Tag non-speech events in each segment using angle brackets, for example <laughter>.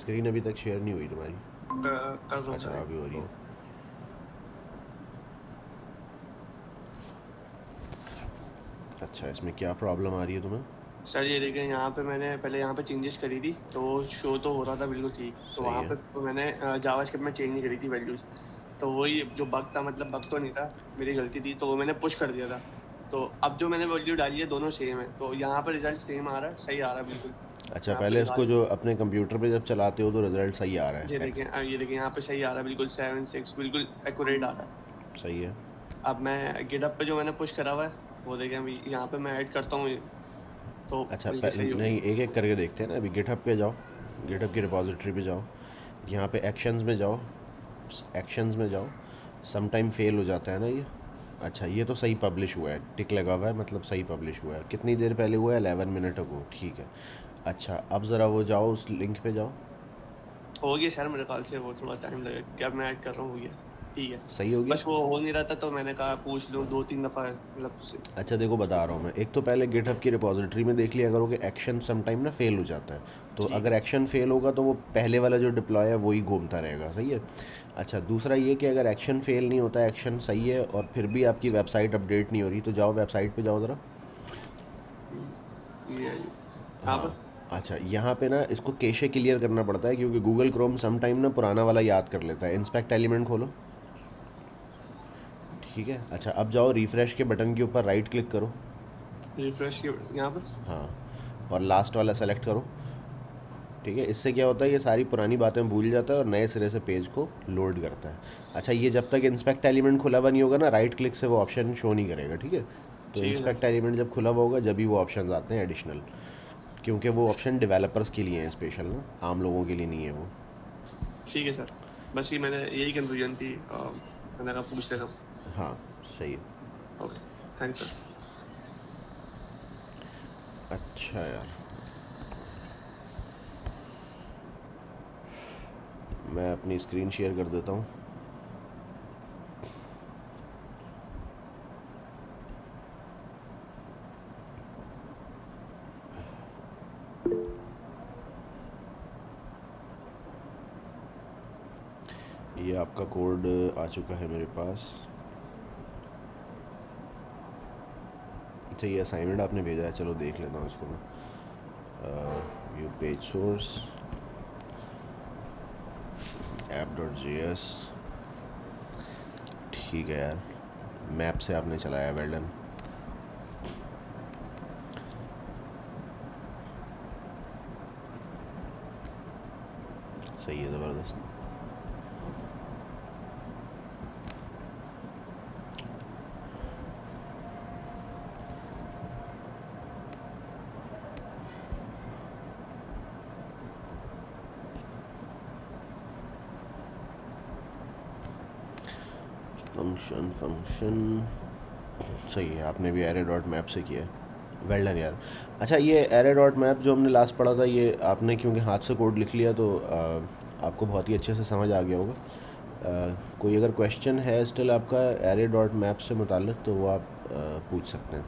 Screen अभी तक share नहीं हुई तुम्हारी अच्छा अभी हो रही है अच्छा इसमें क्या प्रॉब्लम आ रही है तुम्हें सर ये देखें यहाँ पे मैंने पहले यहाँ पे चेंजेस करी थी तो शो तो हो रहा था बिल्कुल ठीक तो वहाँ पे तो मैंने जावा में चेंज नहीं करी थी वैल्यूज़ तो वही जो बग था मतलब बग तो नहीं था मेरी गलती थी तो वो मैंने पुश कर दिया था तो अब जो मैंने वैल्यू डाली है दोनों सेम है तो यहाँ पर रिजल्ट सेम आ रहा है सही आ रहा है बिल्कुल अच्छा पहले इसको जो अपने कंप्यूटर पे जब चलाते हो तो रिजल्ट सही आ रहा है ये देखें हाँ, ये देखें यहाँ पे सही आ रहा है बिल्कुल सेवन सिक्स बिल्कुल एक्यूरेट आ रहा है सही है अब मैं गिटअप पे जो मैंने पुश करा हुआ है वो देखें अभी यहाँ पे मैं ऐड करता हूँ तो अच्छा नहीं एक एक करके देखते हैं ना अभी गिटअप पे जाओ गेटअप की रिपोजिटरी पे जाओ यहाँ पे एक्शंस में जाओ एक्शंस में जाओ समाइम फेल हो जाता है ना ये अच्छा ये तो सही पब्लिश हुआ है टिक लगा हुआ है मतलब सही पब्लिश हुआ है कितनी देर पहले हुआ है अलेवन मिनट को ठीक है अच्छा अब ज़रा वो जाओ उस लिंक पे जाओ हो गया सर मेरे ख्याल से वो थोड़ा टाइम लगेगा क्योंकि अब मैं ऐड कर रहा हूँ हो गया ठीक है सही हो गया बस वो हो नहीं रहा था तो मैंने कहा पूछ लूँ दो तीन दफ़ा मतलब अच्छा देखो बता रहा हूँ मैं एक तो पहले गिटहब की रिपोजिटरी में देख लिया करो कि एक्शन समटाइम ना फेल हो जाता है तो अगर एक्शन फेल होगा तो वो पहले वाला जो डिप्लॉय है वही घूमता रहेगा सही है अच्छा दूसरा ये कि अगर एक्शन फेल नहीं होता एक्शन सही है और फिर भी आपकी वेबसाइट अपडेट नहीं हो रही तो जाओ वेबसाइट पर जाओ ज़रा हाँ अच्छा यहाँ पे ना इसको कैशे क्लियर करना पड़ता है क्योंकि गूगल क्रोम समटाइम ना पुराना वाला याद कर लेता है इंस्पेक्ट एलिमेंट खोलो ठीक है अच्छा अब जाओ रिफ्रेश के बटन के ऊपर राइट क्लिक करो रिफ्रेश के यहाँ पर हाँ और लास्ट वाला सेलेक्ट करो ठीक है इससे क्या होता है ये सारी पुरानी बातें भूल जाता है और नए सिरे से पेज को लोड करता है अच्छा ये जब तक इंस्पेक्ट एलिमेंट खुला हुआ नहीं होगा ना राइट क्लिक से वो ऑप्शन शो नहीं करेगा ठीक है तो इंस्पेक्ट एलिमेंट जब खुला हुआ होगा जब भी वो ऑप्शन आते हैं एडिशनल क्योंकि वो ऑप्शन डेवलपर्स के लिए है स्पेशल ना आम लोगों के लिए नहीं है वो ठीक है सर बस ये मैंने यही कंफ्यूजन थी मैंने कहा पूछ लेता हूँ हाँ सही है ओके थैंक सर अच्छा यार मैं अपनी स्क्रीन शेयर कर देता हूँ का कोड आ चुका है मेरे पास अच्छा ये असाइनमेंट आपने भेजा है चलो देख लेता हूँ इसको मैं view page source app dot J S ठीक है यार मैप से आपने चलाया वेल्डन सही है ज़बरदस्त रिटर्न फंक्शन सही है आपने भी एरे डॉट मैप से किया है वेल डन यार अच्छा ये एरे डॉट मैप जो हमने लास्ट पढ़ा था ये आपने क्योंकि हाथ से कोड लिख लिया तो आ, आपको बहुत ही अच्छे से समझ आ गया होगा आ, कोई अगर क्वेश्चन है स्टिल आपका एरे डॉट मैप से मुतल तो वो आप आ, पूछ सकते हैं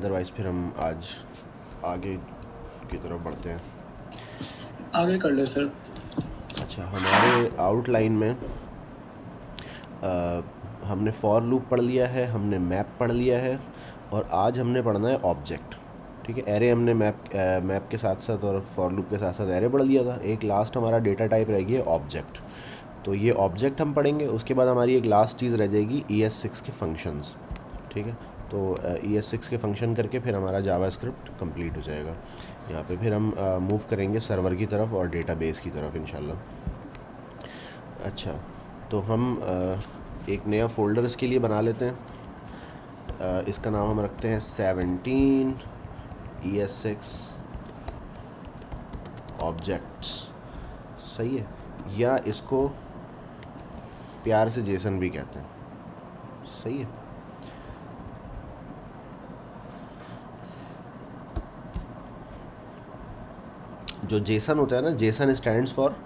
अदरवाइज़ फिर हम आज आगे की तरफ बढ़ते हैं आगे कर ले सर अच्छा हमारे आउटलाइन में हमने फॉर लूप पढ़ लिया है हमने मैप पढ़ लिया है और आज हमने पढ़ना है ऑब्जेक्ट ठीक है एरे हमने मैप मैप के साथ साथ और फॉर लूप के साथ साथ एरे पढ़ लिया था एक लास्ट हमारा डेटा टाइप रह गया ऑब्जेक्ट तो ये ऑब्जेक्ट हम पढ़ेंगे उसके बाद हमारी एक लास्ट चीज़ रह जाएगी ई एस सिक्स के फंक्शंस ठीक है तो ई एस सिक्स के फंक्शन करके फिर हमारा जावा स्क्रिप्ट कम्प्लीट हो जाएगा यहाँ पे फिर हम मूव करेंगे सर्वर की तरफ और डेटाबेस की तरफ इन अच्छा तो हम एक नया फ़ोल्डर इसके लिए बना लेते हैं इसका नाम हम रखते हैं seventeen E S X objects सही है या इसको प्यार से जेसन भी कहते हैं सही है जो जेसन होता है ना JSON stands for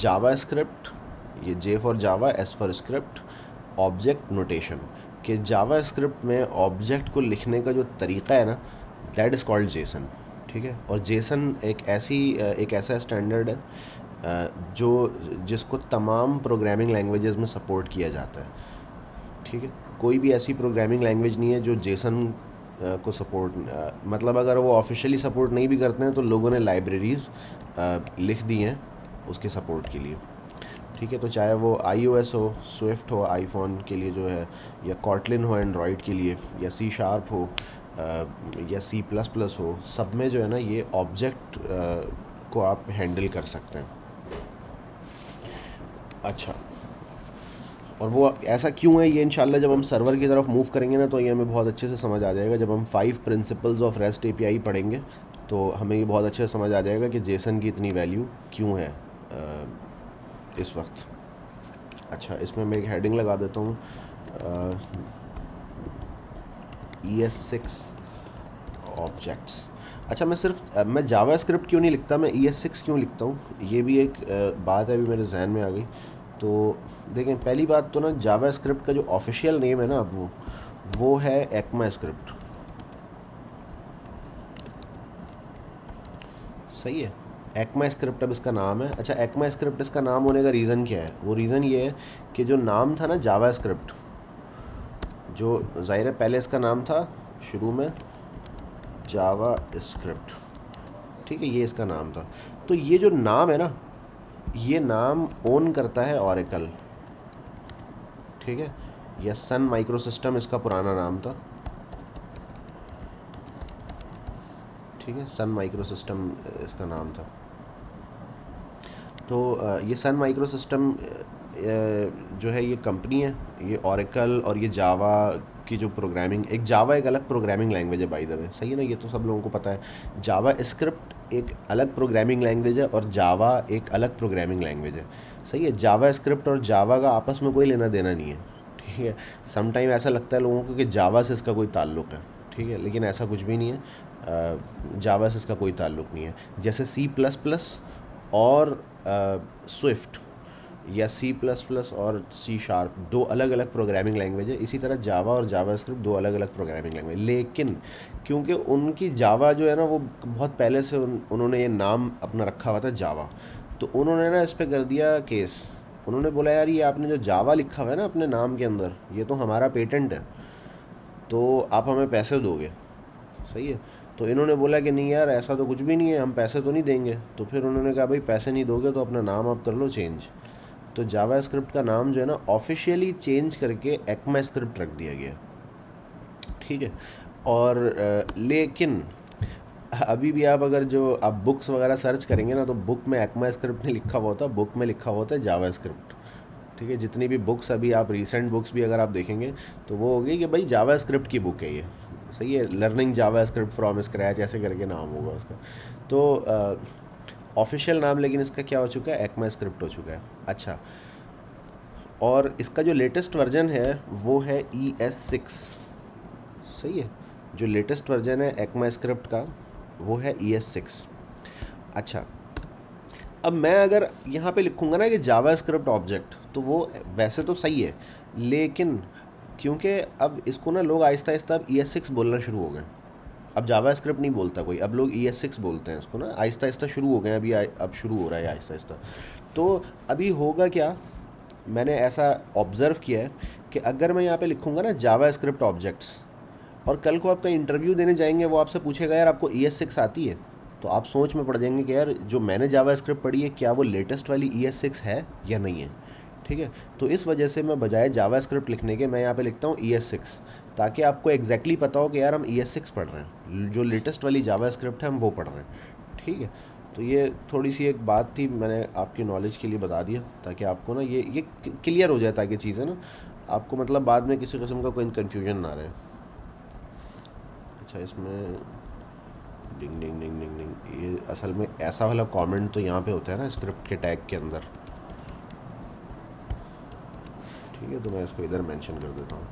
JavaScript ये J for Java S for script object notation कि जावा स्क्रिप्ट में ऑब्जेक्ट को लिखने का जो तरीका है ना दैट इज़ कॉल्ड जेसन ठीक है और जेसन एक ऐसी एक ऐसा स्टैंडर्ड है जो जिसको तमाम प्रोग्रामिंग लैंग्वेजेस में सपोर्ट किया जाता है ठीक है कोई भी ऐसी प्रोग्रामिंग लैंग्वेज नहीं है जो जेसन को सपोर्ट मतलब अगर वो ऑफिशियली सपोर्ट नहीं भी करते हैं तो लोगों ने लाइब्रेरीज़ लिख दी हैं उसके सपोर्ट के लिए ठीक है तो चाहे वो आई ओ एस हो स्विफ्ट हो आईफोन के लिए जो है या कॉटलिन हो एंड्रॉयड के लिए या सी शार्प हो या सी प्लस प्लस हो सब में जो है ना ये ऑब्जेक्ट को आप हैंडल कर सकते हैं अच्छा और वो ऐसा क्यों है ये इन जब हम सर्वर की तरफ मूव करेंगे ना तो ये हमें बहुत अच्छे से समझ आ जाएगा जब हम five principles of REST I पढ़ेंगे तो हमें ये बहुत अच्छे से समझ आ जाएगा कि जेसन की इतनी वैल्यू क्यों है इस वक्त अच्छा इसमें मैं एक हेडिंग लगा देता हूँ ई एस सिक्स ऑब्जेक्ट्स अच्छा मैं सिर्फ मैं जावा स्क्रिप्ट क्यों नहीं लिखता मैं ई एस सिक्स क्यों लिखता हूँ ये भी एक बात है अभी मेरे जहन में आ गई तो देखें पहली बात तो ना जावा स्क्रिप्ट का जो ऑफिशियल नेम है ना अब वो वो है एक्मा स्क्रिप्ट सही है एक्मा स्क्रिप्ट अब इसका नाम है अच्छा एक्मा स्क्रिप्ट इसका नाम होने का रीज़न क्या है वो रीज़न ये है कि जो नाम था ना जावा स्क्रिप्ट जो ज़ाहिर है पहले इसका नाम था शुरू में जावा स्क्रिप्ट ठीक है ये इसका नाम था तो ये जो नाम है ना ये नाम ओन करता है औरकल ठीक है या सन माइक्रो सिस्टम इसका पुराना नाम था ठीक है सन माइक्रो सिस्टम इसका नाम था तो ये सन माइक्रो सिस्टम जो है ये कंपनी है ये औरकल और ये जावा की जो प्रोग्रामिंग एक जावा एक अलग प्रोग्रामिंग लैंग्वेज है बाई द वे सही है ना ये तो सब लोगों को पता है जावा स्क्रिप्ट एक अलग प्रोग्रामिंग लैंग्वेज है और जावा एक अलग प्रोग्रामिंग लैंग्वेज है सही है जावा स्क्रिप्ट और जावा का आपस में कोई लेना देना नहीं है ठीक है समटाइम ऐसा लगता है लोगों को कि जावा से इसका कोई ताल्लुक है ठीक है लेकिन ऐसा कुछ भी नहीं है जावा से इसका कोई ताल्लुक नहीं है जैसे सी प्लस प्लस और स्विफ्ट या सी प्लस प्लस और सी शार्प दो अलग अलग प्रोग्रामिंग लैंग्वेज है इसी तरह जावा और जावा स्क्रिप्ट दो अलग अलग प्रोग्रामिंग लैंग्वेज लेकिन क्योंकि उनकी जावा जो है ना वो बहुत पहले से उन, उन्होंने ये नाम अपना रखा हुआ था जावा तो उन्होंने ना इस पर कर दिया केस उन्होंने बोला यार ये आपने जो जावा लिखा हुआ है ना अपने नाम के अंदर ये तो हमारा पेटेंट है तो आप हमें पैसे दोगे सही है तो इन्होंने बोला कि नहीं यार ऐसा तो कुछ भी नहीं है हम पैसे तो नहीं देंगे तो फिर उन्होंने कहा भाई पैसे नहीं दोगे तो अपना नाम आप कर लो चेंज तो जावा स्क्रिप्ट का नाम जो है ना ऑफिशियली चेंज करके एक्मा स्क्रिप्ट रख दिया गया ठीक है और लेकिन अभी भी आप अगर जो आप बुक्स वगैरह सर्च करेंगे ना तो बुक में एक्मा स्क्रिप्ट नहीं लिखा हुआ होता बुक में लिखा हुआ होता है जावा स्क्रिप्ट ठीक है जितनी भी बुक्स अभी आप रिसेंट बुक्स भी अगर आप देखेंगे तो वो होगी कि भाई जावा स्क्रिप्ट की बुक है ये सही है learning JavaScript from scratch ऐसे करके नाम होगा उसका तो ऑफिशियल नाम लेकिन इसका क्या हो चुका है एक्मा स्क्रिप्ट हो चुका है अच्छा और इसका जो लेटेस्ट वर्जन है वो है ई एस सिक्स सही है जो लेटेस्ट वर्जन है एक्मा स्क्रिप्ट का वो है ई एस सिक्स अच्छा अब मैं अगर यहाँ पे लिखूँगा ना कि जावा स्क्रिप्ट ऑब्जेक्ट तो वो वैसे तो सही है लेकिन क्योंकि अब इसको ना लोग आहिस्ता आहिस्ता अब ई एस सिक्स बोलना शुरू हो गए अब जावा स्क्रिप्ट नहीं बोलता कोई अब लोग ई एस सिक्स बोलते हैं इसको ना आहिस्ता आहिस्ता शुरू हो गए अभी अब शुरू हो रहा है आहिस्ता आहिस्ता तो अभी होगा क्या मैंने ऐसा ऑब्ज़र्व किया है कि अगर मैं यहाँ पे लिखूँगा ना जावा स्क्रिप्ट ऑब्जेक्ट्स और कल को आपका इंटरव्यू देने जाएंगे वो आपसे पूछेगा यार आपको ई एस सिक्स आती है तो आप सोच में पड़ जाएंगे कि यार जो मैंने जावा स्क्रिप्ट पढ़ी है क्या वो लेटेस्ट वाली ई एस सिक्स है या नहीं है ठीक है तो इस वजह से मैं बजाय जावा स्क्रिप्ट लिखने के मैं यहाँ पे लिखता हूँ ई एस सिक्स ताकि आपको एग्जैक्टली exactly पता हो कि यार हम ई एस सिक्स पढ़ रहे हैं जो लेटेस्ट वाली जावा स्क्रिप्ट है हम वो पढ़ रहे हैं ठीक है तो ये थोड़ी सी एक बात थी मैंने आपकी नॉलेज के लिए बता दिया ताकि आपको ना ये ये क्लियर हो जाए ताकि चीज़ें ना आपको मतलब बाद में किसी किस्म का कोई कन्फ्यूजन ना रहे अच्छा इसमें डिंग डिंग डिंग डिंग डिंग ये असल में ऐसा वाला कमेंट तो यहाँ पे होता है ना स्क्रिप्ट के टैग के अंदर ठीक है तो मैं इसको इधर मेंशन कर देता हूँ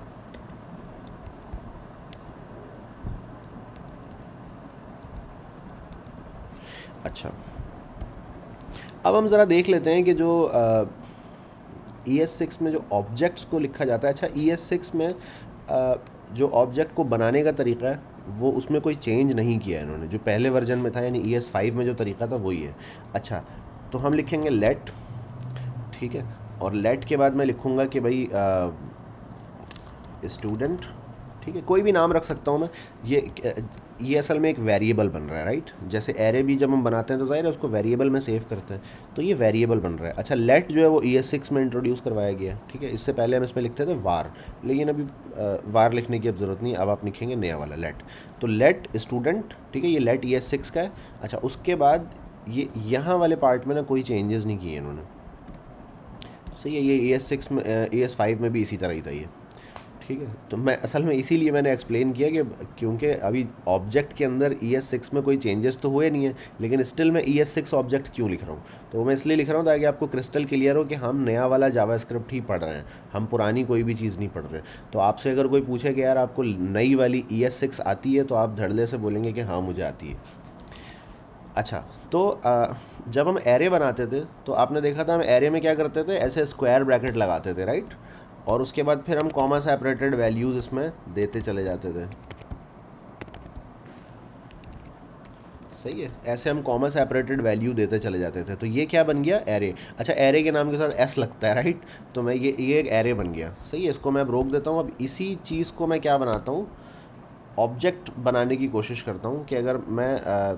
अच्छा अब हम ज़रा देख लेते हैं कि जो ई एस सिक्स में जो ऑब्जेक्ट्स को लिखा जाता है अच्छा ई एस सिक्स में आ, जो ऑब्जेक्ट को बनाने का तरीका है वो उसमें कोई चेंज नहीं किया है इन्होंने जो पहले वर्जन में था यानी ई एस फाइव में जो तरीका था वही है अच्छा तो हम लिखेंगे लेट ठीक है और लेट के बाद मैं लिखूँगा कि भाई स्टूडेंट ठीक है कोई भी नाम रख सकता हूँ मैं ये ये असल में एक वेरिएबल बन रहा है राइट जैसे एरे भी जब हम बनाते हैं तो ज़ाहिर है उसको वेरिएबल में सेव करते हैं तो ये वेरिएबल बन रहा है अच्छा लेट जो है वो ई एस सिक्स में इंट्रोड्यूस करवाया गया है ठीक है इससे पहले हम इसमें लिखते थे वार लेकिन अभी वार लिखने की अब ज़रूरत नहीं अब आप लिखेंगे नया वाला लेट तो लेट स्टूडेंट ठीक है ये लेट ई एस सिक्स का है अच्छा उसके बाद ये यहाँ वाले पार्ट में ना कोई चेंजेस नहीं किए इन्होंने सही है ये ए एस सिक्स में ए एस फाइव में भी इसी तरह ही था ये ठीक है तो मैं असल में इसीलिए मैंने एक्सप्लेन किया कि क्योंकि अभी ऑब्जेक्ट के अंदर ई एस सिक्स में कोई चेंजेस तो हुए नहीं है लेकिन स्टिल मैं ई एस सिक्स ऑब्जेक्ट क्यों लिख रहा हूँ तो मैं इसलिए लिख रहा हूँ ताकि आपको क्रिस्टल क्लियर हो कि हम नया वाला जावा स्क्रिप्ट ही पढ़ रहे हैं हम पुरानी कोई भी चीज़ नहीं पढ़ रहे तो आपसे अगर कोई पूछे कि यार आपको नई वाली ई एस सिक्स आती है तो आप धड़ले से बोलेंगे कि हाँ मुझे आती है अच्छा तो आ, जब हम एरे बनाते थे तो आपने देखा था हम एरे में क्या करते थे ऐसे स्क्वायर ब्रैकेट लगाते थे राइट और उसके बाद फिर हम कॉमा सेपरेटेड वैल्यूज़ इसमें देते चले जाते थे सही है ऐसे हम कॉमा सेपरेटेड वैल्यू देते चले जाते थे तो ये क्या बन गया एरे अच्छा एरे के नाम के साथ एस लगता है राइट तो मैं ये ये एक एरे बन गया सही है इसको मैं अब रोक देता हूँ अब इसी चीज़ को मैं क्या बनाता हूँ ऑब्जेक्ट बनाने की कोशिश करता हूँ कि अगर मैं आ,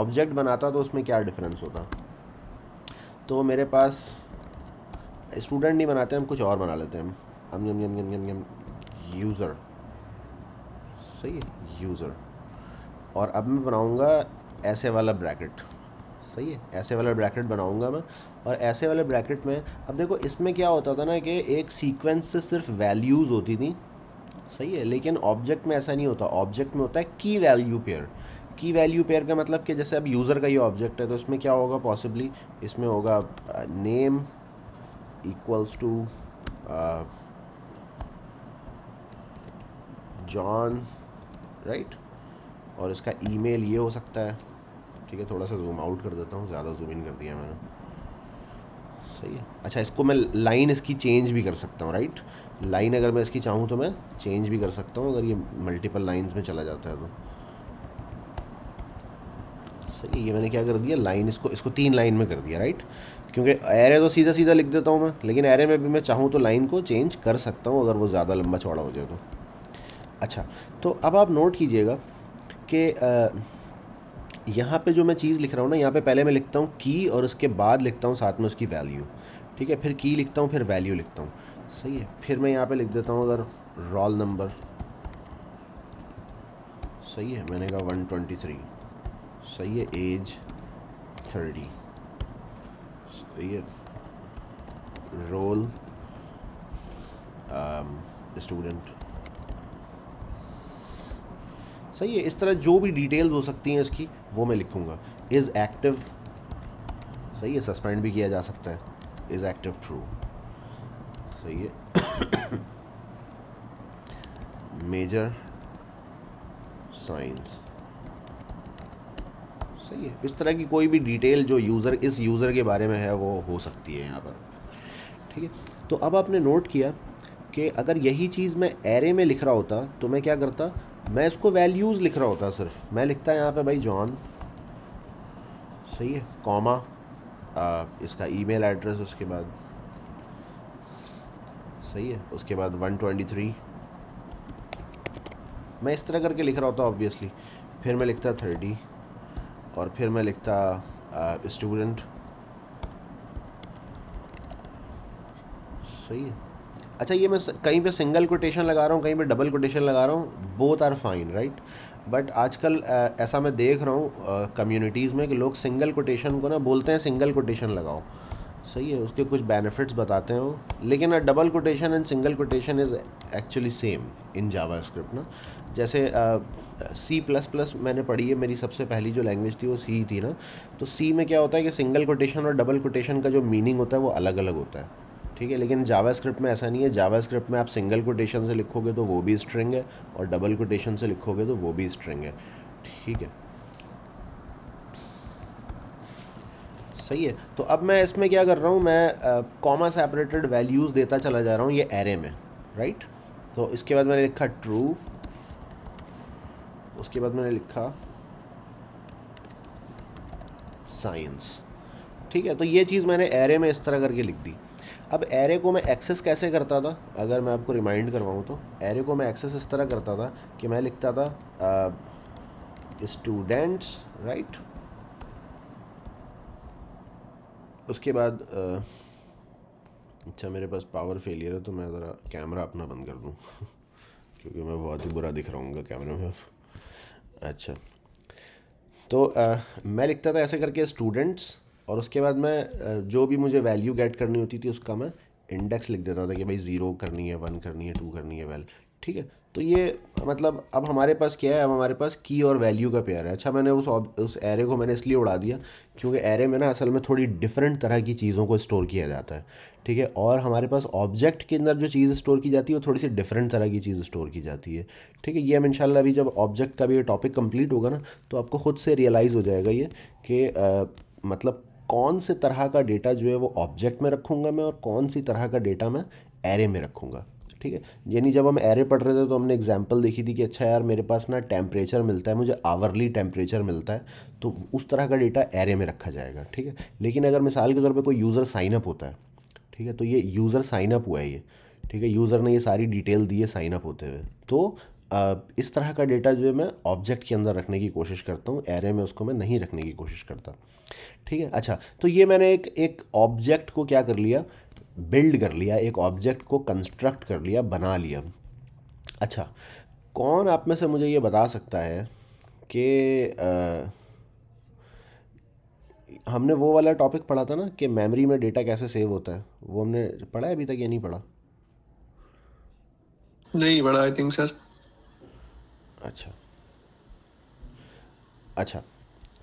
ऑब्जेक्ट बनाता तो उसमें क्या डिफरेंस होता तो मेरे पास स्टूडेंट नहीं बनाते हम कुछ और बना लेते हैं हम यम यम यम यम यम यूज़र सही है यूज़र और अब मैं बनाऊँगा ऐसे वाला ब्रैकेट सही है ऐसे वाला ब्रैकेट बनाऊँगा मैं और ऐसे वाले ब्रैकेट में अब देखो इसमें क्या होता था ना कि एक सीक्वेंस से सिर्फ वैल्यूज़ होती थी सही है लेकिन ऑब्जेक्ट में ऐसा नहीं होता ऑब्जेक्ट में होता है key value pair key value pair का मतलब कि जैसे अब यूज़र का ये ऑब्जेक्ट है तो इसमें क्या होगा पॉसिबली इसमें होगा name equals to John right और इसका ईमेल ये हो सकता है ठीक है थोड़ा सा जूम आउट कर देता हूँ ज़्यादा जूम इन कर दिया मैंने सही है अच्छा इसको मैं लाइन इसकी चेंज भी कर सकता हूँ राइट लाइन अगर मैं इसकी चाहूँ तो मैं चेंज भी कर सकता हूँ अगर ये मल्टीपल लाइन्स में चला जाता है तो सही है ये मैंने क्या कर दिया लाइन इसको इसको तीन लाइन में कर दिया राइट क्योंकि एरे तो सीधा सीधा लिख देता हूँ मैं लेकिन एरे में भी मैं चाहूँ तो लाइन को चेंज कर सकता हूँ अगर वो ज़्यादा लंबा चौड़ा हो जाए तो अच्छा तो अब आप नोट कीजिएगा कि यहाँ पे जो मैं चीज़ लिख रहा हूँ ना यहाँ पे पहले मैं लिखता हूँ की और उसके बाद लिखता हूँ साथ में उसकी वैल्यू ठीक है फिर की लिखता हूँ फिर वैल्यू लिखता हूँ सही है फिर मैं यहाँ पे लिख देता हूँ अगर रोल नंबर सही है मैंने कहा वन ट्वेंटी थ्री सही है एज थर्टी सही है रोल स्टूडेंट सही है इस तरह जो भी डिटेल्स हो सकती हैं इसकी वो मैं लिखूँगा इज़ एक्टिव सही है सस्पेंड भी किया जा सकता है इज़ एक्टिव ट्रू सही है मेजर साइंस सही है इस तरह की कोई भी डिटेल जो यूज़र इस यूज़र के बारे में है वो हो सकती है यहाँ पर ठीक है तो अब आपने नोट किया कि अगर यही चीज़ मैं एरे में लिख रहा होता तो मैं क्या करता मैं इसको वैल्यूज़ लिख रहा होता सिर्फ मैं लिखता यहाँ पे भाई जॉन सही है कॉमा इसका ईमेल एड्रेस उसके बाद सही है उसके बाद 123 मैं इस तरह करके लिख रहा होता ऑब्वियसली फिर मैं लिखता थर्टी और फिर मैं लिखता स्टूडेंट सही है अच्छा ये मैं कहीं पे सिंगल कोटेशन लगा रहा हूँ कहीं पे डबल कोटेशन लगा रहा हूँ both are fine right but आजकल ऐसा मैं देख रहा हूँ कम्युनिटीज़ में कि लोग सिंगल कोटेशन को ना बोलते हैं सिंगल कोटेशन लगाओ सही है उसके कुछ बेनिफिट्स बताते हैं वो लेकिन double quotation and single quotation is actually same in JavaScript ना जैसे सी प्लस प्लस मैंने पढ़ी है मेरी सबसे पहली जो लैंग्वेज थी वो सी थी ना तो सी में क्या होता है कि सिंगल कोटेशन और डबल कोटेशन का जो मीनिंग होता है वो अलग अलग होता है ठीक है लेकिन जावा स्क्रिप्ट में ऐसा नहीं है जावा स्क्रिप्ट में आप सिंगल कोटेशन से लिखोगे तो वो भी स्ट्रिंग है और डबल कोटेशन से लिखोगे तो वो भी स्ट्रिंग है ठीक है सही है तो अब मैं इसमें क्या कर रहा हूँ मैं कॉमा सेपरेटेड वैल्यूज़ देता चला जा रहा हूँ ये एरे में राइट तो इसके बाद मैंने लिखा ट्रू उसके बाद मैंने लिखा साइंस ठीक है तो ये चीज़ मैंने एरे में इस तरह करके लिख दी अब एरे को मैं एक्सेस कैसे करता था अगर मैं आपको रिमाइंड करवाऊँ तो एरे को मैं एक्सेस इस तरह करता था कि मैं लिखता था स्टूडेंट्स uh, राइट right? उसके बाद uh, अच्छा मेरे पास पावर फेलियर है तो मैं ज़रा कैमरा अपना बंद कर दूँ <laughs> क्योंकि मैं बहुत ही बुरा दिख रहा हूँ कैमरे में अच्छा तो आ, मैं लिखता था ऐसे करके स्टूडेंट्स और उसके बाद मैं जो भी मुझे वैल्यू गेट करनी होती थी उसका मैं इंडेक्स लिख देता था कि भाई ज़ीरो करनी है वन करनी है टू करनी है वैल ठीक है तो ये मतलब अब हमारे पास क्या है अब हमारे पास की और वैल्यू का पेयर है अच्छा मैंने उस उस एरे को मैंने इसलिए उड़ा दिया क्योंकि एरे में ना असल में थोड़ी डिफरेंट तरह की चीज़ों को स्टोर किया जाता है ठीक है और हमारे पास ऑब्जेक्ट के अंदर जो चीज़ स्टोर की जाती है वो थोड़ी सी डिफरेंट तरह की चीज़ स्टोर की जाती है ठीक है ये हम इंशाल्लाह अभी जब ऑब्जेक्ट का भी टॉपिक कंप्लीट होगा ना तो आपको खुद से रियलाइज़ हो जाएगा ये कि मतलब कौन से तरह का डेटा जो है वो ऑब्जेक्ट में रखूँगा मैं और कौन सी तरह का डेटा मैं एरे में रखूँगा ठीक है यानी जब हम एरे पढ़ रहे थे तो हमने एग्जाम्पल देखी थी कि अच्छा यार मेरे पास ना टेम्परेचर मिलता है मुझे आवरली टेम्परेचर मिलता है तो उस तरह का डेटा एरे में रखा जाएगा ठीक है लेकिन अगर मिसाल के तौर पर कोई यूज़र साइनअप होता है ठीक है तो ये यूज़र साइनअप हुआ है ये ठीक है यूज़र ने ये सारी डिटेल दी है साइनअप होते हुए तो इस तरह का डेटा जो है मैं ऑब्जेक्ट के अंदर रखने की कोशिश करता हूँ एरे में उसको मैं नहीं रखने की कोशिश करता ठीक है अच्छा तो ये मैंने एक एक ऑब्जेक्ट को क्या कर लिया बिल्ड कर लिया एक ऑब्जेक्ट को कंस्ट्रक्ट कर लिया बना लिया अच्छा कौन आप में से मुझे ये बता सकता है कि हमने वो वाला टॉपिक पढ़ा था ना कि मेमोरी में डेटा कैसे सेव होता है वो हमने पढ़ा है अभी तक या नहीं पढ़ा नहीं पढ़ा आई थिंक सर अच्छा अच्छा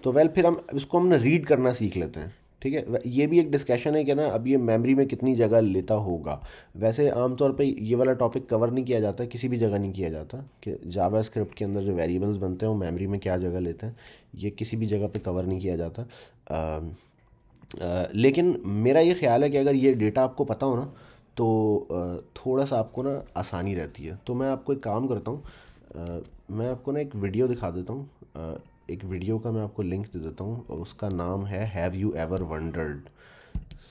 तो वेल फिर हम इसको हमने रीड करना सीख लेते हैं ठीक है ये भी एक डिस्कशन है कि ना अब ये मेमोरी में कितनी जगह लेता होगा वैसे आमतौर पे ये वाला टॉपिक कवर नहीं किया जाता किसी भी जगह नहीं किया जाता कि जावा स्क्रिप्ट के अंदर जो वेरिएबल्स बनते हैं वो मेमोरी में क्या जगह लेते हैं ये किसी भी जगह पे कवर नहीं किया जाता लेकिन मेरा ये ख्याल है कि अगर ये डेटा आपको पता हो ना तो थोड़ा सा आपको ना आसानी रहती है तो मैं आपको एक काम करता हूँ मैं आपको ना एक वीडियो दिखा देता हूँ एक वीडियो का मैं आपको लिंक दे देता हूँ उसका नाम है हैव यू एवर वंडर्ड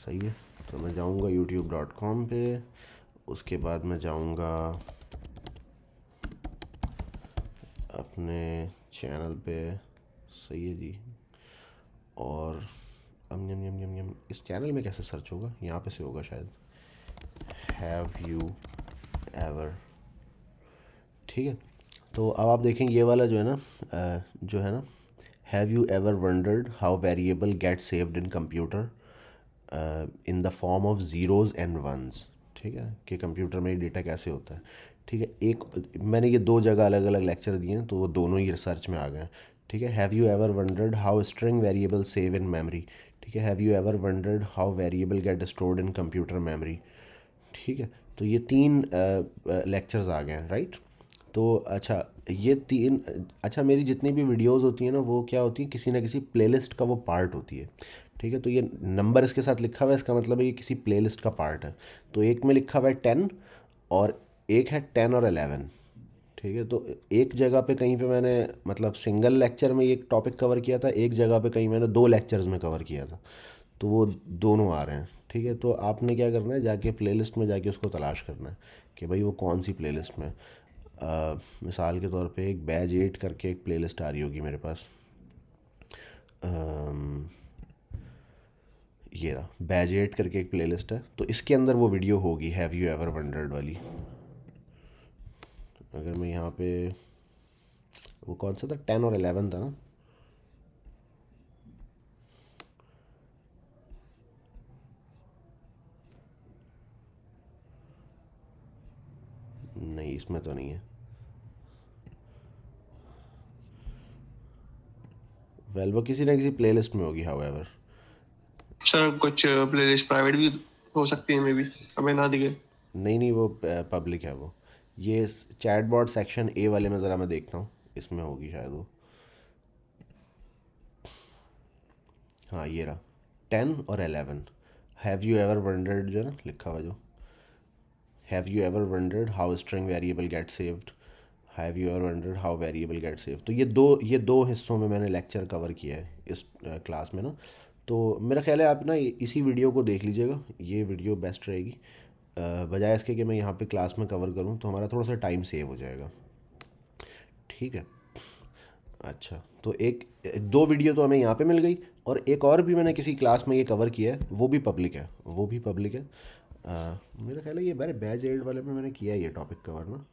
सही है तो मैं जाऊँगा यूट्यूब डॉट कॉम पर उसके बाद मैं जाऊँगा अपने चैनल पे सही है जी और अम यम यम यम यम इस चैनल में कैसे सर्च होगा यहाँ पे से होगा शायद हैव यू एवर ठीक है तो अब आप देखें ये वाला जो है ना जो है ना have you ever wondered how variable get saved in computer in the form of zeros and ones ठीक है कि कंप्यूटर में डेटा कैसे होता है ठीक है एक मैंने ये दो जगह अलग अलग लेक्चर दिए हैं तो वो दोनों ही रिसर्च में आ गए हैं ठीक है have you ever wondered how string variable save in memory ठीक है have you ever wondered how variable get stored in computer memory ठीक है तो ये तीन लेक्चर्स आ गए हैं राइट तो अच्छा ये तीन अच्छा मेरी जितनी भी वीडियोस होती हैं ना वो क्या होती हैं किसी ना किसी प्लेलिस्ट का वो पार्ट होती है ठीक है तो ये नंबर इसके साथ लिखा हुआ है इसका मतलब है ये किसी प्लेलिस्ट का पार्ट है तो एक में लिखा हुआ है टेन और एक है टेन और एलेवन ठीक है तो एक जगह पे कहीं पे मैंने मतलब सिंगल लेक्चर में एक टॉपिक कवर किया था एक जगह पे कहीं मैंने दो लेक्चर्स में कवर किया था तो वो दोनों आ रहे हैं ठीक है तो आपने क्या करना है जाके प्लेलिस्ट में जाके उसको तलाश करना है कि भाई वो कौन सी प्लेलिस्ट में आ, मिसाल के तौर पे एक बैज एट करके एक प्लेलिस्ट आ रही होगी मेरे पास आ, ये रहा बैज एट करके एक प्लेलिस्ट है तो इसके अंदर वो वीडियो होगी हैव यू एवर वंडर्ड वाली अगर मैं यहाँ पे वो कौन सा था टेन और एलेवन था ना नहीं इसमें तो नहीं है वेल वो किसी ना किसी प्लेलिस्ट में होगी हाउ एवर सर कुछ प्लेलिस्ट uh, प्राइवेट भी हो सकती है मे बी हमें ना दिखे नहीं नहीं वो पब्लिक uh, है वो ये चैटबॉट सेक्शन ए वाले में ज़रा मैं देखता हूँ इसमें होगी शायद वो हाँ ये रहा टेन और eleven have you ever wondered जो ना लिखा हुआ जो have you ever wondered how string variable get saved have you ever wondered how variable get saved तो ये दो ये दो हिस्सों में मैंने लेक्चर कवर किया है इस क्लास में ना तो मेरा ख्याल है आप ना इसी वीडियो को देख लीजिएगा ये वीडियो बेस्ट रहेगी बजाय इसके कि मैं यहाँ पे क्लास में कवर करूँ तो हमारा थोड़ा सा टाइम सेव हो जाएगा ठीक है अच्छा तो एक दो वीडियो तो हमें यहाँ पे मिल गई और एक और भी मैंने किसी क्लास में ये कवर किया है वो भी पब्लिक है वो भी पब्लिक है आ, मेरा ख्याल है ये बारे बैज एड वाले में मैंने किया है ये टॉपिक कवर ना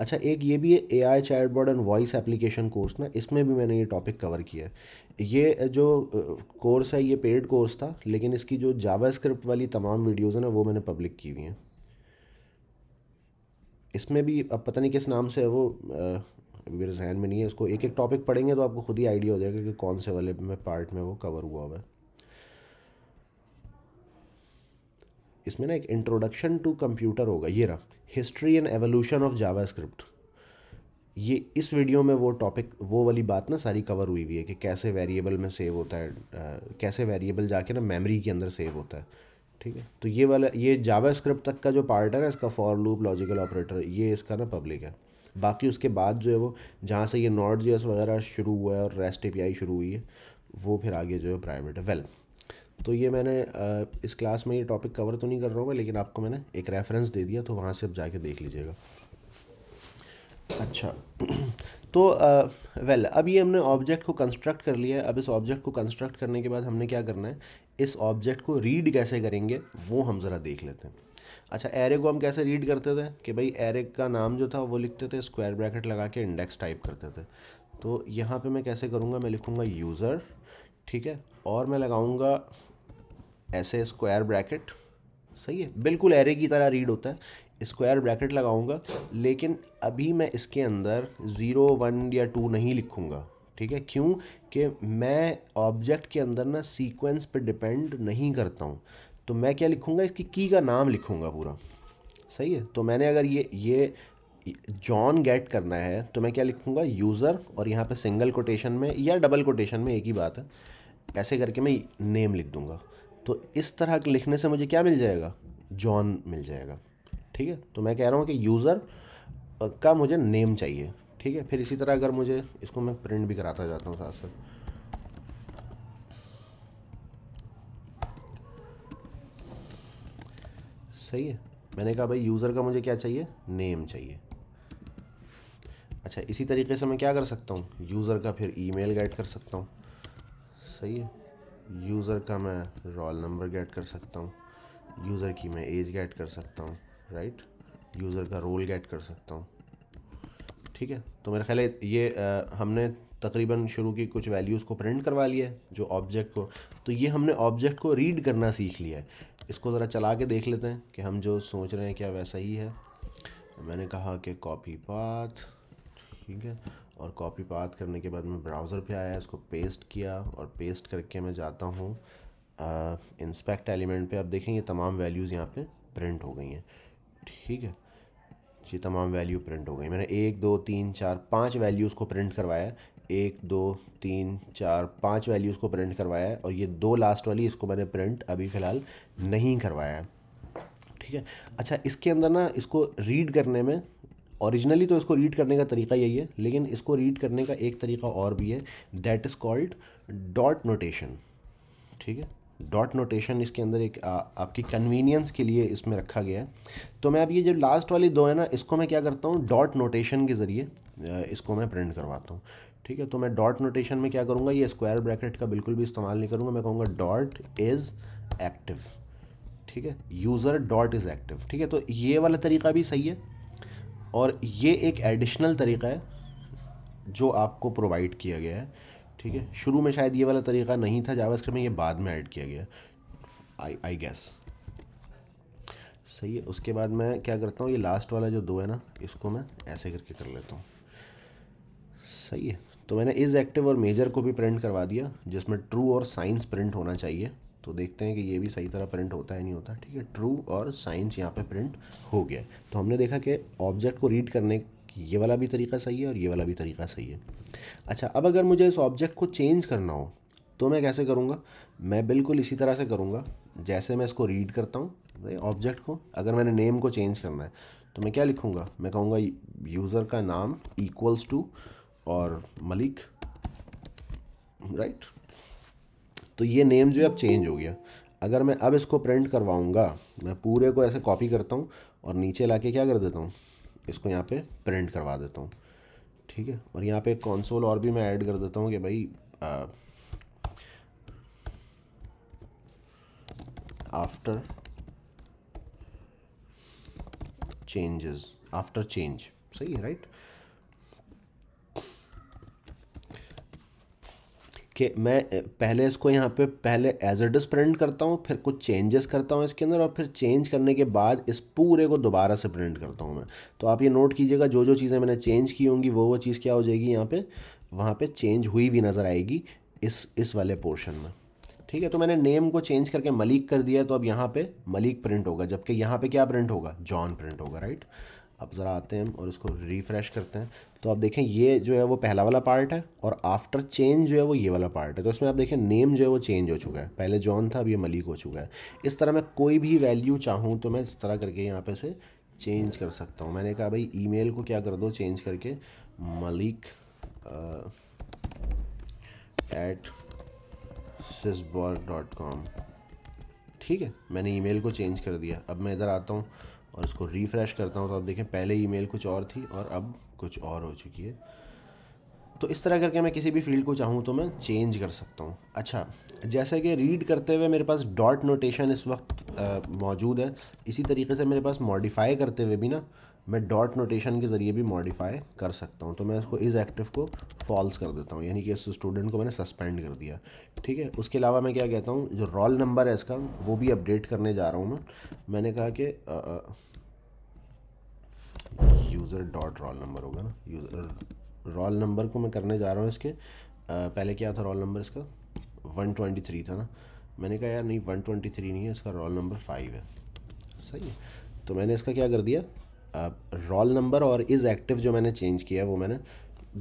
अच्छा एक ये भी है A I chat and voice application course ना इसमें भी मैंने ये टॉपिक कवर किया है ये जो कोर्स है ये पेड कोर्स था लेकिन इसकी जो जावास्क्रिप्ट स्क्रिप्ट वाली तमाम वीडियोज़ हैं ना वो मैंने पब्लिक की हुई हैं इसमें भी अब पता नहीं किस नाम से है वो अभी मेरे जहन में नहीं है इसको एक एक टॉपिक पढ़ेंगे तो आपको खुद ही आइडिया हो जाएगा कि कौन से वाले में पार्ट में वो कवर हुआ हुआ है इसमें ना एक इंट्रोडक्शन टू कंप्यूटर होगा ये रहा history and evolution of Java ये इस वीडियो में वो टॉपिक वो वाली बात ना सारी कवर हुई हुई है कि कैसे वेरिएबल में सेव होता है आ, कैसे वेरिएबल जाके ना मेमोरी के अंदर सेव होता है ठीक है तो ये वाला ये जावा स्क्रिप्ट तक का जो पार्ट है ना इसका फॉर लूप लॉजिकल ऑपरेटर ये इसका ना पब्लिक है बाकी उसके बाद जो है वो जहाँ से ये नॉट जी वगैरह शुरू हुआ है और रेस्ट ए शुरू हुई है वो फिर आगे जो है प्राइवेट है वेल तो ये मैंने इस क्लास में ये टॉपिक कवर तो नहीं कर रहा हूँ मैं लेकिन आपको मैंने एक रेफरेंस दे दिया तो वहाँ से आप जाके देख लीजिएगा अच्छा तो वेल अब ये हमने ऑब्जेक्ट को कंस्ट्रक्ट कर लिया है अब इस ऑब्जेक्ट को कंस्ट्रक्ट करने के बाद हमने क्या करना है इस ऑब्जेक्ट को रीड कैसे करेंगे वो हम ज़रा देख लेते हैं अच्छा एरे को हम कैसे रीड करते थे कि भाई एरे का नाम जो था वो लिखते थे स्क्वायर ब्रैकेट लगा के इंडेक्स टाइप करते थे तो यहाँ पे मैं कैसे करूँगा मैं लिखूँगा यूज़र ठीक है और मैं लगाऊँगा ऐसे स्क्वायर ब्रैकेट सही है बिल्कुल एरे की तरह रीड होता है स्क्वायर ब्रैकेट लगाऊंगा लेकिन अभी मैं इसके अंदर ज़ीरो वन या टू नहीं लिखूंगा ठीक है क्यों कि मैं ऑब्जेक्ट के अंदर ना सीक्वेंस पे डिपेंड नहीं करता हूँ तो मैं क्या लिखूँगा इसकी की का नाम लिखूँगा पूरा सही है तो मैंने अगर ये ये जॉन गेट करना है तो मैं क्या लिखूँगा यूज़र और यहाँ पे सिंगल कोटेशन में या डबल कोटेशन में एक ही बात है ऐसे करके मैं नेम लिख दूँगा तो इस तरह के लिखने से मुझे क्या मिल जाएगा जॉन मिल जाएगा ठीक है तो मैं कह रहा हूँ कि यूज़र का मुझे नेम चाहिए ठीक है फिर इसी तरह अगर मुझे इसको मैं प्रिंट भी कराता जाता हूँ साथ साथ सही है मैंने कहा भाई यूज़र का मुझे क्या चाहिए नेम चाहिए अच्छा इसी तरीके से मैं क्या कर सकता हूँ यूज़र का फिर ईमेल गाइड कर सकता हूँ सही है यूज़र का मैं रोल नंबर गेट कर सकता हूँ यूज़र की मैं एज गेट कर सकता हूँ राइट यूज़र का रोल गेट कर सकता हूँ ठीक है तो मेरे ख्याल ये आ, हमने तकरीबन शुरू की कुछ वैल्यूज़ को प्रिंट करवा लिया है जो ऑब्जेक्ट को तो ये हमने ऑब्जेक्ट को रीड करना सीख लिया है इसको ज़रा चला के देख लेते हैं कि हम जो सोच रहे हैं क्या वैसा ही है मैंने कहा कि कॉपी पाथ ठीक है और कॉपी पाथ करने के बाद मैं ब्राउज़र पे आया इसको पेस्ट किया और पेस्ट करके मैं जाता हूँ इंस्पेक्ट एलिमेंट पे आप ये तमाम वैल्यूज़ यहाँ पे प्रिंट हो गई हैं ठीक है जी तमाम वैल्यू प्रिंट हो गई मैंने एक दो तीन चार पाँच वैल्यूज़ को प्रिंट करवाया एक दो तीन चार पाँच वैल्यूज़ को प्रिंट करवाया है और ये दो लास्ट वाली इसको मैंने प्रिंट अभी फ़िलहाल नहीं करवाया ठीक है अच्छा इसके अंदर ना इसको रीड करने में ओरिजिनली तो इसको रीड करने का तरीका यही है लेकिन इसको रीड करने का एक तरीका और भी है that is called dot notation ठीक है डॉट नोटेशन इसके अंदर एक आ, आपकी कन्वीनियंस के लिए इसमें रखा गया है तो मैं अब ये जो लास्ट वाली दो है ना इसको मैं क्या करता हूँ डॉट नोटेशन के ज़रिए इसको मैं प्रिंट करवाता हूँ ठीक है तो मैं डॉट नोटेशन में क्या करूँगा ये स्क्वायर ब्रैकेट का बिल्कुल भी इस्तेमाल नहीं करूँगा मैं कहूँगा डॉट इज़ एक्टिव ठीक है यूज़र डॉट इज़ एक्टिव ठीक है तो ये वाला तरीका भी सही है और ये एक एडिशनल तरीका है जो आपको प्रोवाइड किया गया है ठीक है शुरू में शायद ये वाला तरीका नहीं था जावास्क्रिप्ट में ये बाद में ऐड किया गया आई आई गैस सही है उसके बाद मैं क्या करता हूँ ये लास्ट वाला जो दो है ना इसको मैं ऐसे करके कर लेता हूँ सही है तो मैंने इज़ एक्टिव और मेजर को भी प्रिंट करवा दिया जिसमें ट्रू और साइंस प्रिंट होना चाहिए तो देखते हैं कि ये भी सही तरह प्रिंट होता है नहीं होता ठीक है ट्रू और साइंस यहाँ पे प्रिंट हो गया तो हमने देखा कि ऑब्जेक्ट को रीड करने ये वाला भी तरीका सही है और ये वाला भी तरीका सही है अच्छा अब अगर मुझे इस ऑब्जेक्ट को चेंज करना हो तो मैं कैसे करूँगा मैं बिल्कुल इसी तरह से करूँगा जैसे मैं इसको रीड करता हूँ ऑब्जेक्ट को अगर मैंने नेम को चेंज करना है तो मैं क्या लिखूँगा मैं कहूँगा यूज़र का नाम इक्वल्स टू और मलिक राइट तो ये नेम जो है अब चेंज हो गया अगर मैं अब इसको प्रिंट करवाऊँगा मैं पूरे को ऐसे कॉपी करता हूँ और नीचे ला के क्या कर देता हूँ इसको यहाँ पे प्रिंट करवा देता हूँ ठीक है और यहाँ पे कॉन्सोल और भी मैं ऐड कर देता हूँ कि भाई आफ्टर चेंजेस आफ्टर चेंज सही है राइट कि मैं पहले इसको यहाँ पे पहले एज इट इज़ प्रिंट करता हूँ फिर कुछ चेंजेस करता हूँ इसके अंदर और फिर चेंज करने के बाद इस पूरे को दोबारा से प्रिंट करता हूँ मैं तो आप ये नोट कीजिएगा जो जो चीज़ें मैंने चेंज की होंगी वो वो चीज़ क्या हो जाएगी यहाँ पे वहाँ पे चेंज हुई भी नज़र आएगी इस इस वाले पोर्शन में ठीक है तो मैंने नेम को चेंज करके मलिक कर दिया तो अब यहाँ पर मलिक प्रिंट होगा जबकि यहाँ पर क्या प्रिंट होगा जॉन प्रिंट होगा राइट अब ज़रा आते हैं और इसको रिफ्रेश करते हैं तो आप देखें ये जो है वो पहला वाला पार्ट है और आफ्टर चेंज जो है वो ये वाला पार्ट है तो इसमें आप देखें नेम जो है वो चेंज हो चुका है पहले जॉन था अब ये मलिक हो चुका है इस तरह मैं कोई भी वैल्यू चाहूँ तो मैं इस तरह करके यहाँ पे से चेंज कर सकता हूँ मैंने कहा भाई ईमेल को क्या कर दो चेंज करके मलिक एट डॉट कॉम ठीक है मैंने ई को चेंज कर दिया अब मैं इधर आता हूँ और इसको रिफ़्रेश करता हूँ तो आप देखें पहले ईमेल कुछ और थी और अब कुछ और हो चुकी है तो इस तरह करके मैं किसी भी फील्ड को चाहूँ तो मैं चेंज कर सकता हूँ अच्छा जैसे कि रीड करते हुए मेरे पास डॉट नोटेशन इस वक्त मौजूद है इसी तरीके से मेरे पास मॉडिफाई करते हुए भी ना मैं डॉट नोटेशन के ज़रिए भी मॉडिफाई कर सकता हूँ तो मैं इसको इस एक्टिव को फॉल्स कर देता हूँ यानी कि इस स्टूडेंट को मैंने सस्पेंड कर दिया ठीक है उसके अलावा मैं क्या कहता हूँ जो रोल नंबर है इसका वो भी अपडेट करने जा रहा हूँ मैं मैंने कहा कि यूज़र डॉट रोल नंबर होगा ना यूज़र रोल नंबर को मैं करने जा रहा हूँ इसके आ, पहले क्या था रोल नंबर इसका वन ट्वेंटी थ्री था ना मैंने कहा यार नहीं वन ट्वेंटी थ्री नहीं है इसका रोल नंबर फाइव है सही है तो मैंने इसका क्या कर दिया अब रोल नंबर और इज़ एक्टिव जो मैंने चेंज किया वो मैंने